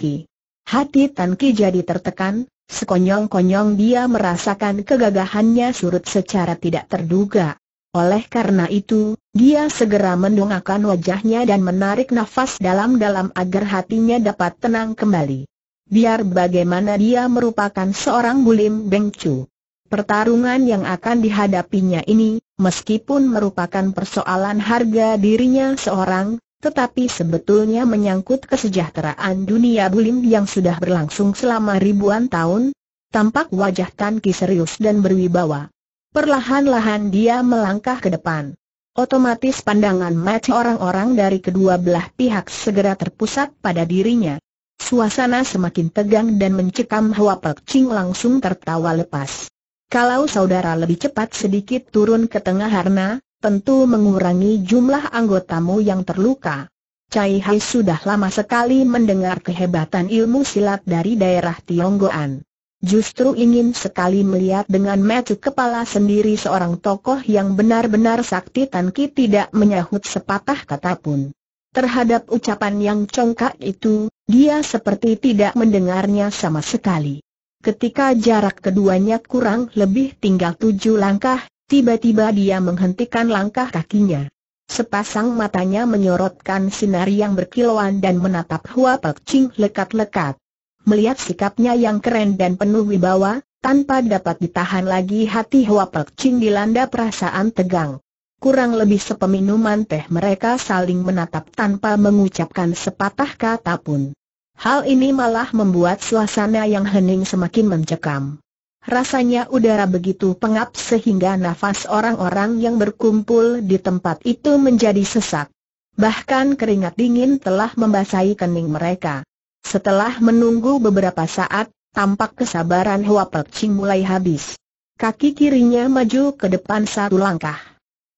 Hati Tan Ki jadi tertekan, sekonyong-konyong dia merasakan kegagahannya surut secara tidak terduga. Oleh karena itu, dia segera mendongakkan wajahnya dan menarik nafas dalam-dalam agar hatinya dapat tenang kembali. Biar bagaimana dia merupakan seorang bulim bengcu. Pertarungan yang akan dihadapinya ini, meskipun merupakan persoalan harga dirinya seorang, tetapi sebetulnya menyangkut kesejahteraan dunia bulim yang sudah berlangsung selama ribuan tahun, tampak wajah Tan Ki serius dan berwibawa. Perlahan-lahan dia melangkah ke depan. Otomatis pandangan mata orang-orang dari kedua belah pihak segera terpusat pada dirinya. Suasana semakin tegang dan mencekam Hua Pek Ching langsung tertawa lepas. Kalau saudara lebih cepat sedikit turun ke tengah Harna, tentu mengurangi jumlah anggotamu yang terluka. Cai Hai sudah lama sekali mendengar kehebatan ilmu silat dari daerah Tionggoan. Justru ingin sekali melihat dengan mata kepala sendiri seorang tokoh yang benar-benar sakti Tan Ki tidak menyahut sepatah kata pun. Terhadap ucapan yang congkak itu, dia seperti tidak mendengarnya sama sekali. Ketika jarak keduanya kurang lebih tinggal tujuh langkah, Tiba-tiba dia menghentikan langkah kakinya. Sepasang matanya menyorotkan sinar yang berkilauan dan menatap Hua Pek Ching lekat-lekat. Melihat sikapnya yang keren dan penuh wibawa, tanpa dapat ditahan lagi hati Hua Pek Ching dilanda perasaan tegang. Kurang lebih sepeminuman teh mereka saling menatap tanpa mengucapkan sepatah kata pun. Hal ini malah membuat suasana yang hening semakin mencekam. Rasanya udara begitu pengap sehingga nafas orang-orang yang berkumpul di tempat itu menjadi sesak. Bahkan keringat dingin telah membasahi kening mereka. Setelah menunggu beberapa saat, tampak kesabaran Hua Percing mulai habis. Kaki kirinya maju ke depan satu langkah.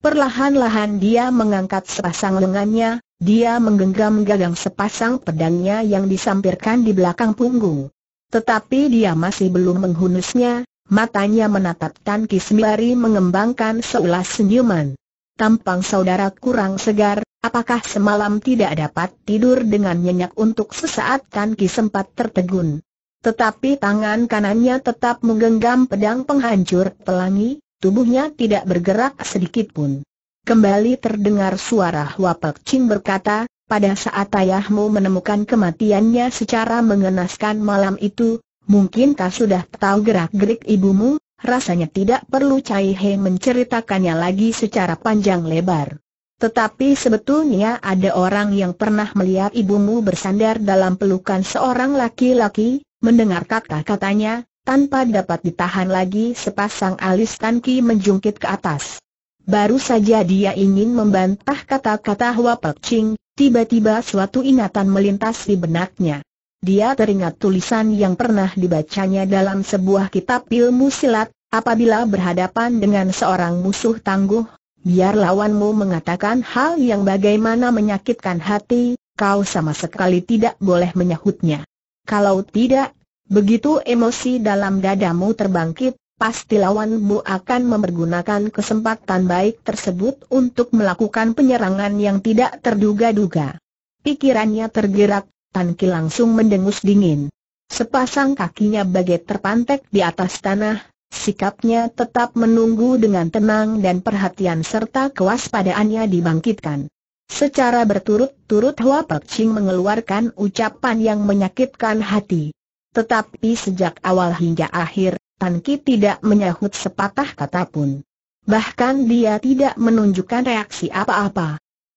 Perlahan-lahan dia mengangkat sepasang lengannya, dia menggenggam gagang sepasang pedangnya yang disampirkan di belakang punggung. Tetapi dia masih belum menghunusnya, matanya menatap menatapkan sembari mengembangkan seulas senyuman. Tampang saudara kurang segar, apakah semalam tidak dapat tidur dengan nyenyak untuk sesaat Tan Ki sempat tertegun. Tetapi tangan kanannya tetap menggenggam pedang penghancur pelangi, tubuhnya tidak bergerak sedikit pun. Kembali terdengar suara Huapek Ching berkata, pada saat ayahmu menemukan kematiannya secara mengenaskan malam itu, mungkinkah sudah tahu gerak-gerik ibumu? Rasanya tidak perlu Cai He menceritakannya lagi secara panjang lebar. Tetapi sebetulnya ada orang yang pernah melihat ibumu bersandar dalam pelukan seorang laki-laki, mendengar kata-katanya, tanpa dapat ditahan lagi sepasang alis Tan Ki menjungkit ke atas. Baru saja dia ingin membantah kata-kata Hua Pek Ching, Tiba-tiba suatu ingatan melintas di benaknya. Dia teringat tulisan yang pernah dibacanya dalam sebuah kitab ilmu silat, apabila berhadapan dengan seorang musuh tangguh, biar lawanmu mengatakan hal yang bagaimana menyakitkan hati, kau sama sekali tidak boleh menyahutnya. Kalau tidak, begitu emosi dalam dadamu terbangkit, pasti lawanmu akan mempergunakan kesempatan baik tersebut untuk melakukan penyerangan yang tidak terduga-duga. Pikirannya tergerak, Tan Ki langsung mendengus dingin. Sepasang kakinya bagai terpantek di atas tanah, sikapnya tetap menunggu dengan tenang dan perhatian serta kewaspadaannya dibangkitkan. Secara berturut-turut Hua Pek Ching mengeluarkan ucapan yang menyakitkan hati. Tetapi sejak awal hingga akhir, Tan Ki tidak menyahut sepatah kata pun. Bahkan dia tidak menunjukkan reaksi apa-apa.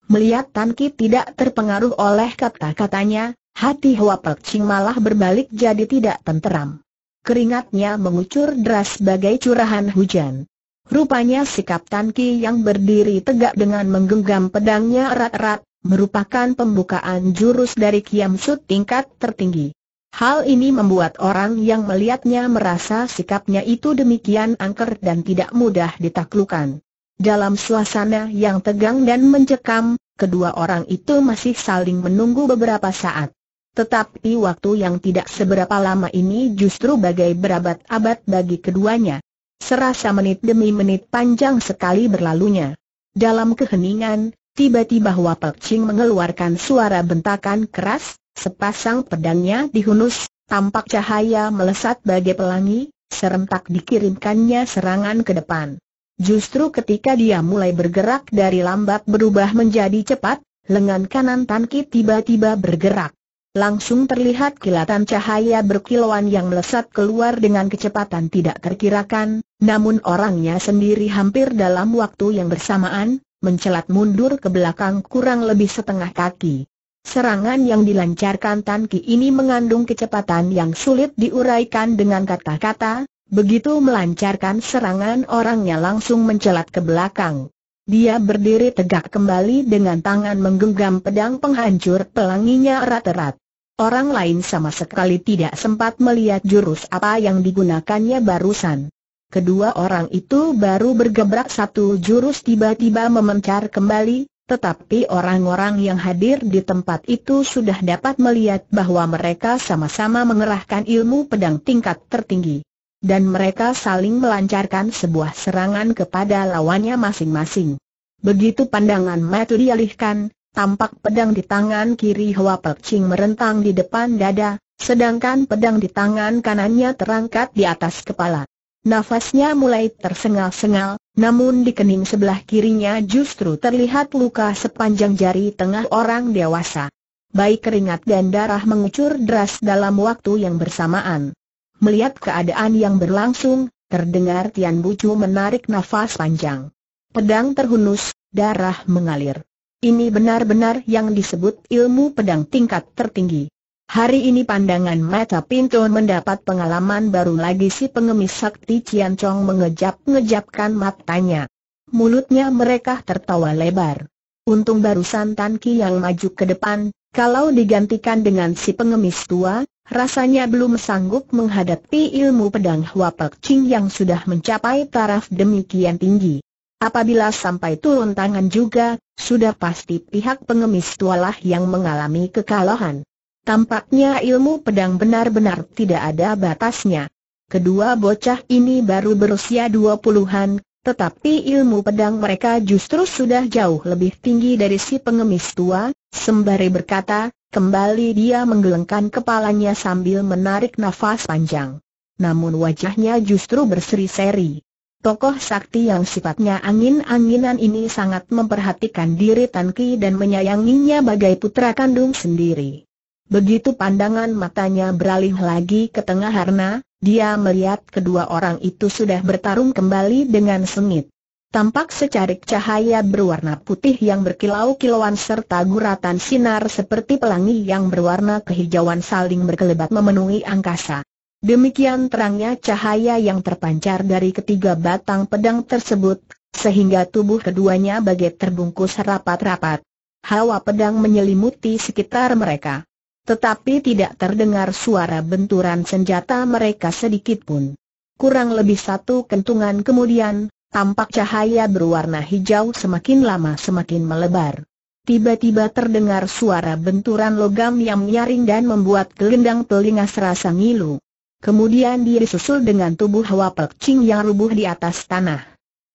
Melihat Tan Ki tidak terpengaruh oleh kata-katanya, hati Hua Pek Ching malah berbalik jadi tidak tenteram. Keringatnya mengucur deras bagai curahan hujan. Rupanya sikap Tan Ki yang berdiri tegak dengan menggenggam pedangnya erat-erat, merupakan pembukaan jurus dari Kiam Sut tingkat tertinggi. Hal ini membuat orang yang melihatnya merasa sikapnya itu demikian angker dan tidak mudah ditaklukan. Dalam suasana yang tegang dan mencekam, kedua orang itu masih saling menunggu beberapa saat. Tetapi waktu yang tidak seberapa lama ini justru bagai berabad-abad bagi keduanya. Serasa menit demi menit panjang sekali berlalunya. Dalam keheningan, tiba-tiba Hua Pek Ching mengeluarkan suara bentakan keras, Sepasang pedangnya dihunus, tampak cahaya melesat bagai pelangi, serentak dikirimkannya serangan ke depan. Justru ketika dia mulai bergerak dari lambat berubah menjadi cepat, lengan kanan Tan Ki tiba-tiba bergerak. Langsung terlihat kilatan cahaya berkilauan yang melesat keluar dengan kecepatan tidak terkirakan, namun orangnya sendiri hampir dalam waktu yang bersamaan, mencelat mundur ke belakang kurang lebih setengah kaki. Serangan yang dilancarkan Tan Ki ini mengandung kecepatan yang sulit diuraikan dengan kata-kata, begitu melancarkan serangan orangnya langsung mencelat ke belakang. Dia berdiri tegak kembali dengan tangan menggenggam pedang penghancur pelanginya erat-erat. Orang lain sama sekali tidak sempat melihat jurus apa yang digunakannya barusan. Kedua orang itu baru bergebrak satu jurus tiba-tiba memencar kembali, tetapi orang-orang yang hadir di tempat itu sudah dapat melihat bahwa mereka sama-sama mengerahkan ilmu pedang tingkat tertinggi. Dan mereka saling melancarkan sebuah serangan kepada lawannya masing-masing. Begitu pandangan Matu dialihkan, tampak pedang di tangan kiri Hua Pekcing merentang di depan dada, sedangkan pedang di tangan kanannya terangkat di atas kepala. Nafasnya mulai tersengal-sengal, namun di kening sebelah kirinya justru terlihat luka sepanjang jari tengah orang dewasa. Baik keringat dan darah mengucur deras dalam waktu yang bersamaan. Melihat keadaan yang berlangsung, terdengar Tian Bucu menarik nafas panjang. Pedang terhunus, darah mengalir. Ini benar-benar yang disebut ilmu pedang tingkat tertinggi. Hari ini pandangan mata pintu mendapat pengalaman baru lagi si pengemis sakti Cian Chong mengejap-ngejapkan matanya. Mulutnya mereka tertawa lebar. Untung barusan Tan Ki yang maju ke depan, kalau digantikan dengan si pengemis tua, rasanya belum sanggup menghadapi ilmu pedang Hua Pek Ching yang sudah mencapai taraf demikian tinggi. Apabila sampai turun tangan juga, sudah pasti pihak pengemis tualah yang mengalami kekalahan. Tampaknya ilmu pedang benar-benar tidak ada batasnya. Kedua bocah ini baru berusia dua puluhan, tetapi ilmu pedang mereka justru sudah jauh lebih tinggi dari si pengemis tua, sembari berkata, kembali dia menggelengkan kepalanya sambil menarik nafas panjang. Namun wajahnya justru berseri-seri. Tokoh sakti yang sifatnya angin-anginan ini sangat memperhatikan diri Tan Ki dan menyayanginya bagai putra kandung sendiri. Begitu pandangan matanya beralih lagi ke tengah Harna, dia melihat kedua orang itu sudah bertarung kembali dengan sengit. Tampak secarik cahaya berwarna putih yang berkilau-kilauan serta guratan sinar seperti pelangi yang berwarna kehijauan saling berkelebat memenuhi angkasa. Demikian terangnya cahaya yang terpancar dari ketiga batang pedang tersebut, sehingga tubuh keduanya bagai terbungkus rapat-rapat. Hawa pedang menyelimuti sekitar mereka. Tetapi tidak terdengar suara benturan senjata mereka sedikit pun. Kurang lebih satu kentungan kemudian, tampak cahaya berwarna hijau semakin lama semakin melebar. Tiba-tiba terdengar suara benturan logam yang nyaring dan membuat gelendang telinga serasa ngilu. Kemudian disusul dengan tubuh Hwa Pek Ching yang rubuh di atas tanah.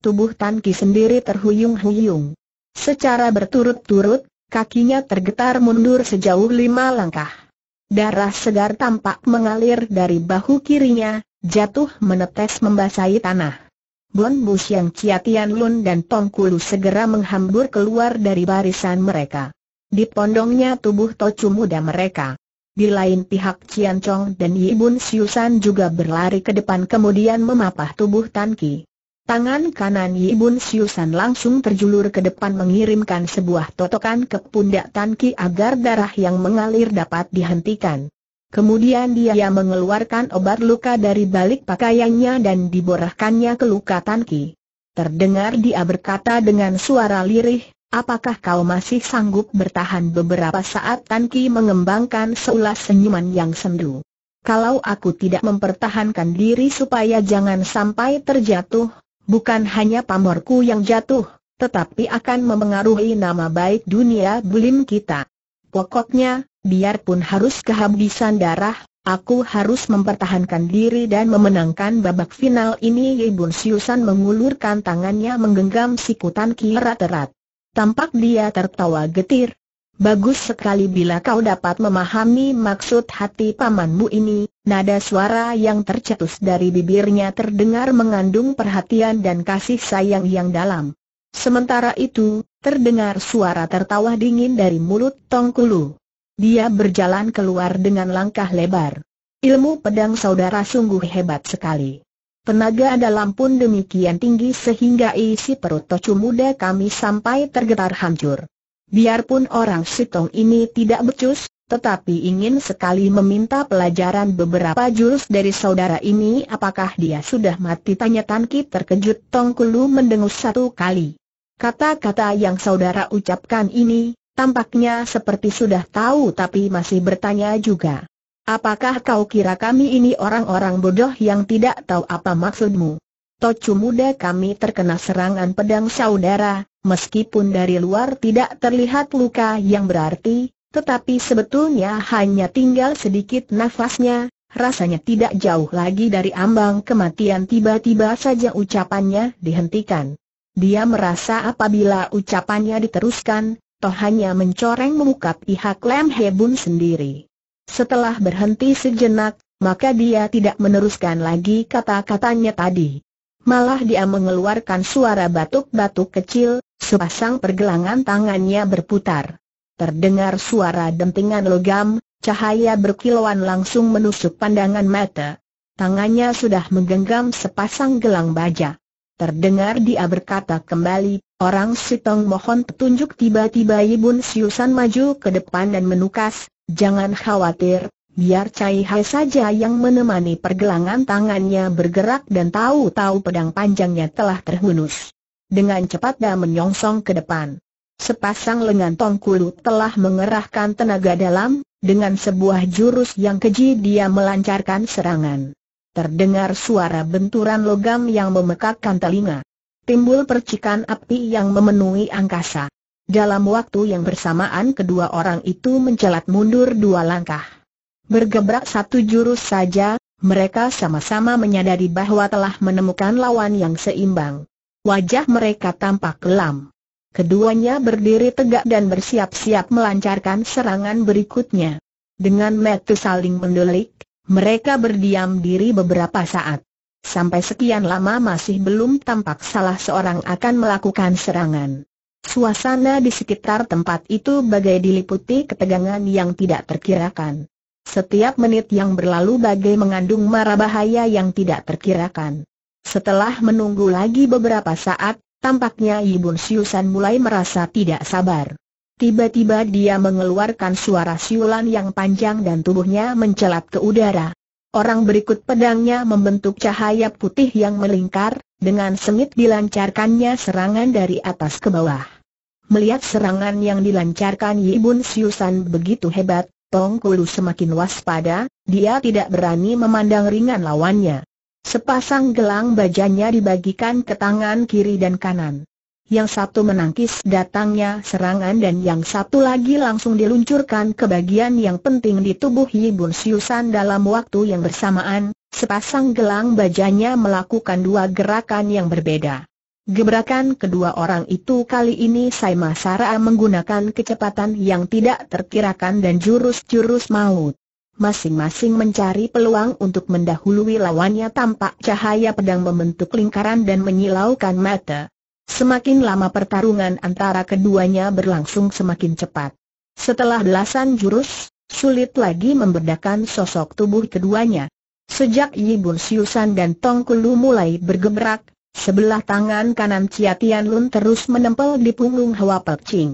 Tubuh Tan Ki sendiri terhuyung-huyung. Secara berturut-turut, kakinya tergetar mundur sejauh lima langkah. Darah segar tampak mengalir dari bahu kirinya, jatuh menetes membasahi tanah. Bon Bus yang ciatian Lun dan Tong Kulu segera menghambur keluar dari barisan mereka. di pondongnya tubuh tocu muda mereka. Di lain pihak Cian Chong dan Yibun Siusan juga berlari ke depan kemudian memapah tubuh Tan Ki. Tangan kanan Yibun Siusan langsung terjulur ke depan mengirimkan sebuah totokan ke pundak Tan Ki agar darah yang mengalir dapat dihentikan. Kemudian dia mengeluarkan obat luka dari balik pakaiannya dan diborahkannya ke luka Tan Ki. Terdengar dia berkata dengan suara lirih, apakah kau masih sanggup bertahan beberapa saat Tan Ki mengembangkan seulas senyuman yang sendu. Kalau aku tidak mempertahankan diri supaya jangan sampai terjatuh, Bukan hanya pamorku yang jatuh, tetapi akan memengaruhi nama baik dunia bulim kita. Pokoknya, biarpun harus kehabisan darah, aku harus mempertahankan diri dan memenangkan babak final ini Ibu Siusan mengulurkan tangannya menggenggam sikutan Ki erat Tampak dia tertawa getir. Bagus sekali bila kau dapat memahami maksud hati pamanmu ini, Nada suara yang tercetus dari bibirnya terdengar mengandung perhatian dan kasih sayang yang dalam. Sementara itu, terdengar suara tertawa dingin dari mulut Tongkulu. Dia berjalan keluar dengan langkah lebar. Ilmu pedang saudara sungguh hebat sekali. Tenaga dalam pun demikian tinggi sehingga isi perut tocu muda kami sampai tergetar hancur. Biarpun orang Sitong ini tidak becus, tetapi ingin sekali meminta pelajaran beberapa jurus dari saudara ini apakah dia sudah mati tanya Tan terkejut Tongkulu mendengus satu kali. Kata-kata yang saudara ucapkan ini, tampaknya seperti sudah tahu tapi masih bertanya juga. Apakah kau kira kami ini orang-orang bodoh yang tidak tahu apa maksudmu? Tocu muda kami terkena serangan pedang saudara, meskipun dari luar tidak terlihat luka yang berarti, tetapi sebetulnya hanya tinggal sedikit nafasnya, rasanya tidak jauh lagi dari ambang kematian tiba-tiba saja ucapannya dihentikan. Dia merasa apabila ucapannya diteruskan, toh hanya mencoreng muka pihak Lem Hebun sendiri. Setelah berhenti sejenak, maka dia tidak meneruskan lagi kata-katanya tadi. Malah dia mengeluarkan suara batuk-batuk kecil, sepasang pergelangan tangannya berputar. Terdengar suara dentingan logam, cahaya berkilauan langsung menusuk pandangan mata. Tangannya sudah menggenggam sepasang gelang baja. Terdengar dia berkata kembali, orang Sitong mohon petunjuk tiba-tiba Ibun Siusan maju ke depan dan menukas, jangan khawatir, biar Cai Hai saja yang menemani pergelangan tangannya bergerak dan tahu-tahu pedang panjangnya telah terhunus. Dengan cepat dia menyongsong ke depan. Sepasang lengan Tongkulu telah mengerahkan tenaga dalam, dengan sebuah jurus yang keji dia melancarkan serangan. Terdengar suara benturan logam yang memekakkan telinga. Timbul percikan api yang memenuhi angkasa. Dalam waktu yang bersamaan kedua orang itu mencelat mundur dua langkah. Bergebrak satu jurus saja, mereka sama-sama menyadari bahwa telah menemukan lawan yang seimbang. Wajah mereka tampak kelam. Keduanya berdiri tegak dan bersiap-siap melancarkan serangan berikutnya. Dengan metu saling mendelik, mereka berdiam diri beberapa saat. Sampai sekian lama masih belum tampak salah seorang akan melakukan serangan. Suasana di sekitar tempat itu bagai diliputi ketegangan yang tidak terkirakan. Setiap menit yang berlalu bagai mengandung mara bahaya yang tidak terkirakan. Setelah menunggu lagi beberapa saat, Tampaknya Yibun Siusan mulai merasa tidak sabar. Tiba-tiba dia mengeluarkan suara siulan yang panjang dan tubuhnya mencelat ke udara. Orang berikut pedangnya membentuk cahaya putih yang melingkar, dengan sengit dilancarkannya serangan dari atas ke bawah. Melihat serangan yang dilancarkan Yibun Siusan begitu hebat, Tong semakin waspada, dia tidak berani memandang ringan lawannya. Sepasang gelang bajanya dibagikan ke tangan kiri dan kanan. Yang satu menangkis datangnya serangan dan yang satu lagi langsung diluncurkan ke bagian yang penting di tubuh Yibun Siusan dalam waktu yang bersamaan, sepasang gelang bajanya melakukan dua gerakan yang berbeda. Gebrakan kedua orang itu kali ini Saima Sara menggunakan kecepatan yang tidak terkirakan dan jurus-jurus maut masing-masing mencari peluang untuk mendahului lawannya tampak cahaya pedang membentuk lingkaran dan menyilaukan mata. Semakin lama pertarungan antara keduanya berlangsung semakin cepat. Setelah belasan jurus, sulit lagi membedakan sosok tubuh keduanya. Sejak Yibun Siusan dan Tongkulu mulai bergemerak, sebelah tangan kanan Cia Tian Lun terus menempel di punggung Hwa Pek Ching.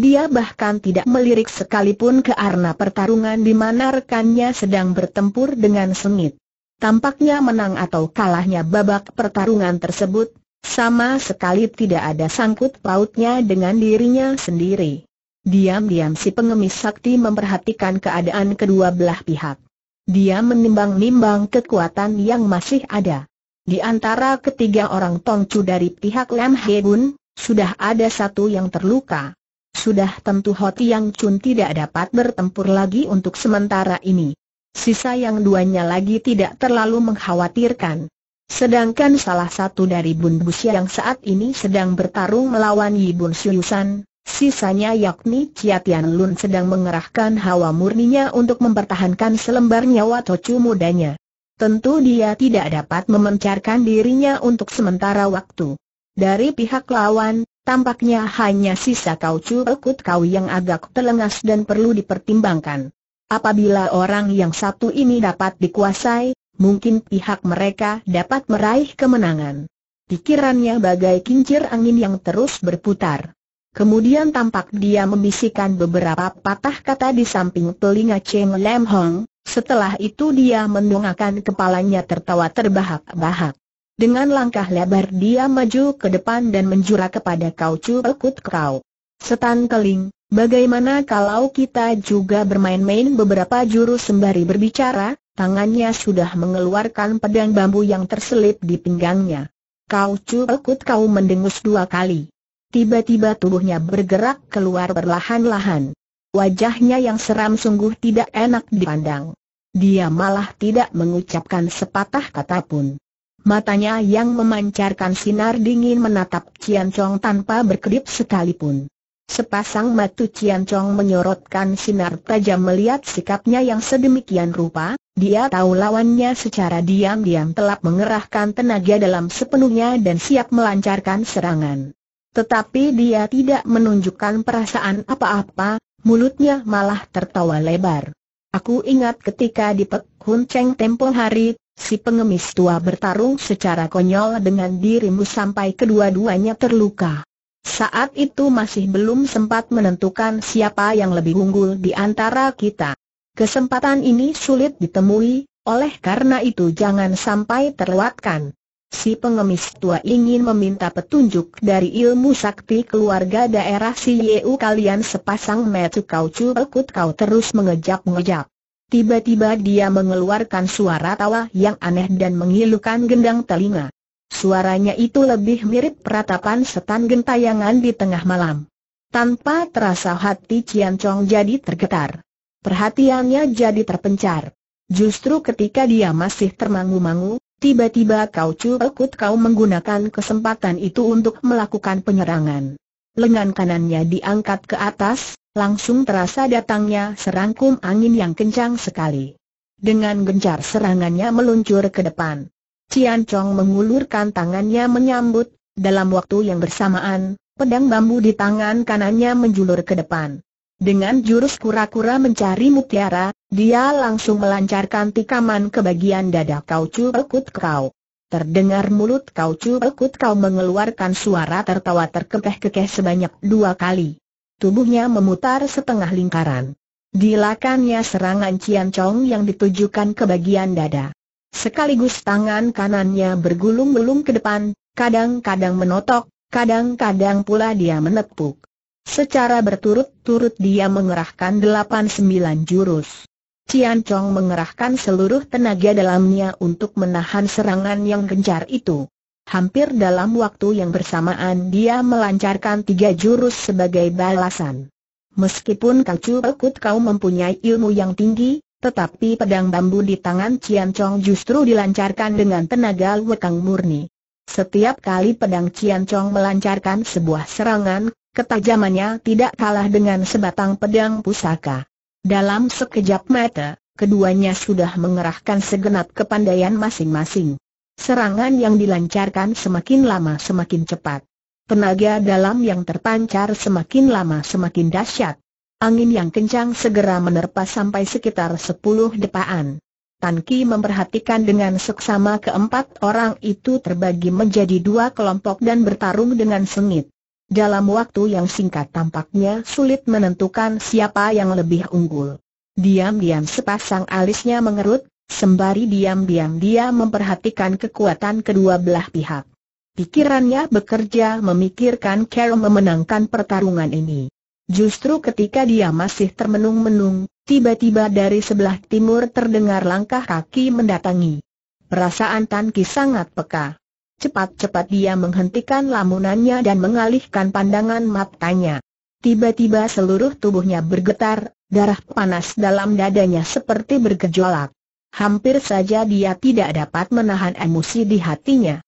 Dia bahkan tidak melirik sekalipun ke arna pertarungan di mana rekannya sedang bertempur dengan sengit. Tampaknya menang atau kalahnya babak pertarungan tersebut, sama sekali tidak ada sangkut pautnya dengan dirinya sendiri. Diam-diam si pengemis sakti memperhatikan keadaan kedua belah pihak. Dia menimbang-nimbang kekuatan yang masih ada. Di antara ketiga orang Tongcu dari pihak Lam Hebun, sudah ada satu yang terluka. Sudah tentu Hoti Yang Chun tidak dapat bertempur lagi untuk sementara ini. Sisa yang duanya lagi tidak terlalu mengkhawatirkan. Sedangkan salah satu dari Bun Busia yang saat ini sedang bertarung melawan Yibun Siusan, sisanya yakni Chia Tian Lun sedang mengerahkan hawa murninya untuk mempertahankan selembar nyawa Tocu mudanya. Tentu dia tidak dapat memencarkan dirinya untuk sementara waktu. Dari pihak lawan, Tampaknya hanya sisa kau-cu ekut kau yang agak telengas dan perlu dipertimbangkan. Apabila orang yang satu ini dapat dikuasai, mungkin pihak mereka dapat meraih kemenangan. Pikirannya bagai kincir angin yang terus berputar. Kemudian tampak dia membisikkan beberapa patah kata di samping telinga Cheng Lam Hong, setelah itu dia mendongakkan kepalanya tertawa terbahak-bahak. Dengan langkah lebar dia maju ke depan dan menjura kepada kau cu pekut Kau. Setan Keling, bagaimana kalau kita juga bermain-main beberapa jurus sembari berbicara, tangannya sudah mengeluarkan pedang bambu yang terselip di pinggangnya. Kau cu pekut Kau mendengus dua kali. Tiba-tiba tubuhnya bergerak keluar perlahan-lahan. Wajahnya yang seram sungguh tidak enak dipandang. Dia malah tidak mengucapkan sepatah kata pun. Matanya yang memancarkan sinar dingin menatap Cian Chong tanpa berkedip sekalipun. Sepasang mata Cian Chong menyorotkan sinar tajam melihat sikapnya yang sedemikian rupa, dia tahu lawannya secara diam-diam telah mengerahkan tenaga dalam sepenuhnya dan siap melancarkan serangan. Tetapi dia tidak menunjukkan perasaan apa-apa, mulutnya malah tertawa lebar. Aku ingat ketika di Pek Hun Cheng tempo hari, si pengemis tua bertarung secara konyol dengan dirimu sampai kedua-duanya terluka. Saat itu masih belum sempat menentukan siapa yang lebih unggul di antara kita. Kesempatan ini sulit ditemui, oleh karena itu jangan sampai terlewatkan. Si pengemis tua ingin meminta petunjuk dari ilmu sakti keluarga daerah si Yeu kalian sepasang metu kau cu kau terus mengejap-ngejap. Tiba-tiba dia mengeluarkan suara tawa yang aneh dan mengilukan gendang telinga. Suaranya itu lebih mirip peratapan setan gentayangan di tengah malam. Tanpa terasa hati Cian Chong jadi tergetar. Perhatiannya jadi terpencar. Justru ketika dia masih termangu-mangu, tiba-tiba kau cuekut kau menggunakan kesempatan itu untuk melakukan penyerangan. Lengan kanannya diangkat ke atas, Langsung terasa datangnya serangkum angin yang kencang sekali. Dengan gencar serangannya meluncur ke depan. Cian Chong mengulurkan tangannya menyambut, dalam waktu yang bersamaan, pedang bambu di tangan kanannya menjulur ke depan. Dengan jurus kura-kura mencari mutiara, dia langsung melancarkan tikaman ke bagian dada Kau Chu Ekut Kau. Terdengar mulut Kau Chu Ekut Kau mengeluarkan suara tertawa terkekeh-kekeh sebanyak dua kali tubuhnya memutar setengah lingkaran. Dilakannya serangan Cian Chong yang ditujukan ke bagian dada. Sekaligus tangan kanannya bergulung-gulung ke depan, kadang-kadang menotok, kadang-kadang pula dia menepuk. Secara berturut-turut dia mengerahkan delapan sembilan jurus. Cian Chong mengerahkan seluruh tenaga dalamnya untuk menahan serangan yang gencar itu hampir dalam waktu yang bersamaan dia melancarkan tiga jurus sebagai balasan. Meskipun Chu Pekut kau mempunyai ilmu yang tinggi, tetapi pedang bambu di tangan Cian Chong justru dilancarkan dengan tenaga wekang murni. Setiap kali pedang Cian Chong melancarkan sebuah serangan, ketajamannya tidak kalah dengan sebatang pedang pusaka. Dalam sekejap mata, keduanya sudah mengerahkan segenap kepandaian masing-masing. Serangan yang dilancarkan semakin lama semakin cepat. Tenaga dalam yang terpancar semakin lama semakin dahsyat. Angin yang kencang segera menerpa sampai sekitar sepuluh depaan. Tan Ki memperhatikan dengan seksama keempat orang itu terbagi menjadi dua kelompok dan bertarung dengan sengit. Dalam waktu yang singkat tampaknya sulit menentukan siapa yang lebih unggul. Diam-diam sepasang alisnya mengerut, sembari diam-diam dia memperhatikan kekuatan kedua belah pihak. Pikirannya bekerja memikirkan cara memenangkan pertarungan ini. Justru ketika dia masih termenung-menung, tiba-tiba dari sebelah timur terdengar langkah kaki mendatangi. Perasaan Tan Ki sangat peka. Cepat-cepat dia menghentikan lamunannya dan mengalihkan pandangan matanya. Tiba-tiba seluruh tubuhnya bergetar, darah panas dalam dadanya seperti bergejolak hampir saja dia tidak dapat menahan emosi di hatinya.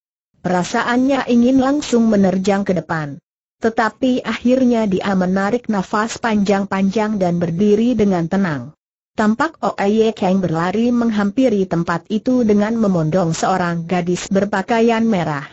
Perasaannya ingin langsung menerjang ke depan. Tetapi akhirnya dia menarik nafas panjang-panjang dan berdiri dengan tenang. Tampak Oeye Kang berlari menghampiri tempat itu dengan memondong seorang gadis berpakaian merah.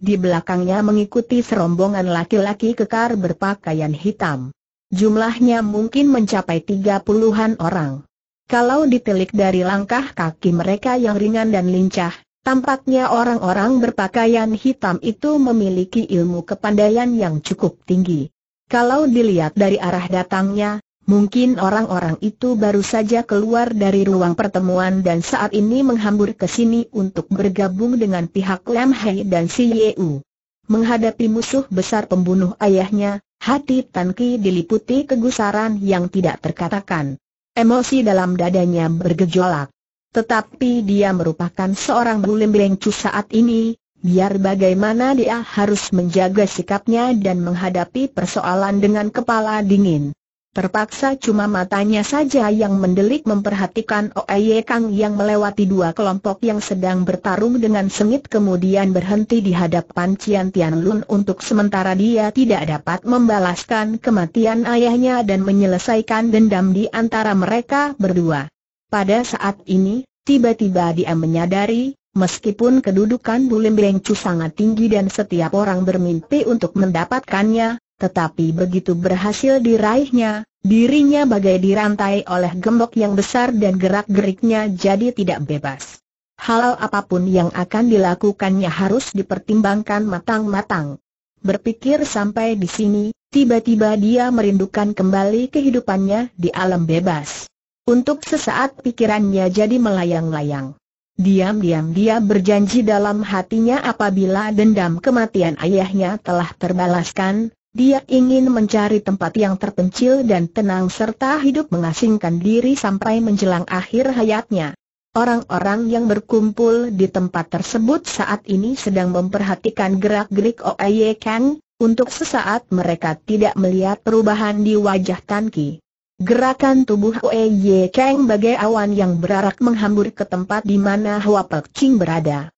Di belakangnya mengikuti serombongan laki-laki kekar berpakaian hitam. Jumlahnya mungkin mencapai tiga puluhan orang. Kalau ditilik dari langkah kaki mereka yang ringan dan lincah, tampaknya orang-orang berpakaian hitam itu memiliki ilmu kepandaian yang cukup tinggi. Kalau dilihat dari arah datangnya, mungkin orang-orang itu baru saja keluar dari ruang pertemuan dan saat ini menghambur ke sini untuk bergabung dengan pihak Lam Hai dan Si Yeu. Menghadapi musuh besar pembunuh ayahnya, hati Tan Ki diliputi kegusaran yang tidak terkatakan. Emosi dalam dadanya bergejolak. Tetapi dia merupakan seorang bulim bengcu saat ini, biar bagaimana dia harus menjaga sikapnya dan menghadapi persoalan dengan kepala dingin. Terpaksa cuma matanya saja yang mendelik memperhatikan Oeye Kang yang melewati dua kelompok yang sedang bertarung dengan sengit kemudian berhenti di hadapan Cian Tian Lun untuk sementara dia tidak dapat membalaskan kematian ayahnya dan menyelesaikan dendam di antara mereka berdua. Pada saat ini, tiba-tiba dia menyadari Meskipun kedudukan Bulim Beng sangat tinggi dan setiap orang bermimpi untuk mendapatkannya, tetapi begitu berhasil diraihnya, dirinya bagai dirantai oleh gembok yang besar dan gerak-geriknya jadi tidak bebas. Hal apapun yang akan dilakukannya harus dipertimbangkan matang-matang. Berpikir sampai di sini, tiba-tiba dia merindukan kembali kehidupannya di alam bebas. Untuk sesaat pikirannya jadi melayang-layang. Diam-diam dia berjanji dalam hatinya apabila dendam kematian ayahnya telah terbalaskan, dia ingin mencari tempat yang terpencil dan tenang serta hidup mengasingkan diri sampai menjelang akhir hayatnya. Orang-orang yang berkumpul di tempat tersebut saat ini sedang memperhatikan gerak-gerik Oye Kang, untuk sesaat mereka tidak melihat perubahan di wajah Tan Ki. Gerakan tubuh Oye Kang bagai awan yang berarak menghambur ke tempat di mana Hua Pek Ching berada.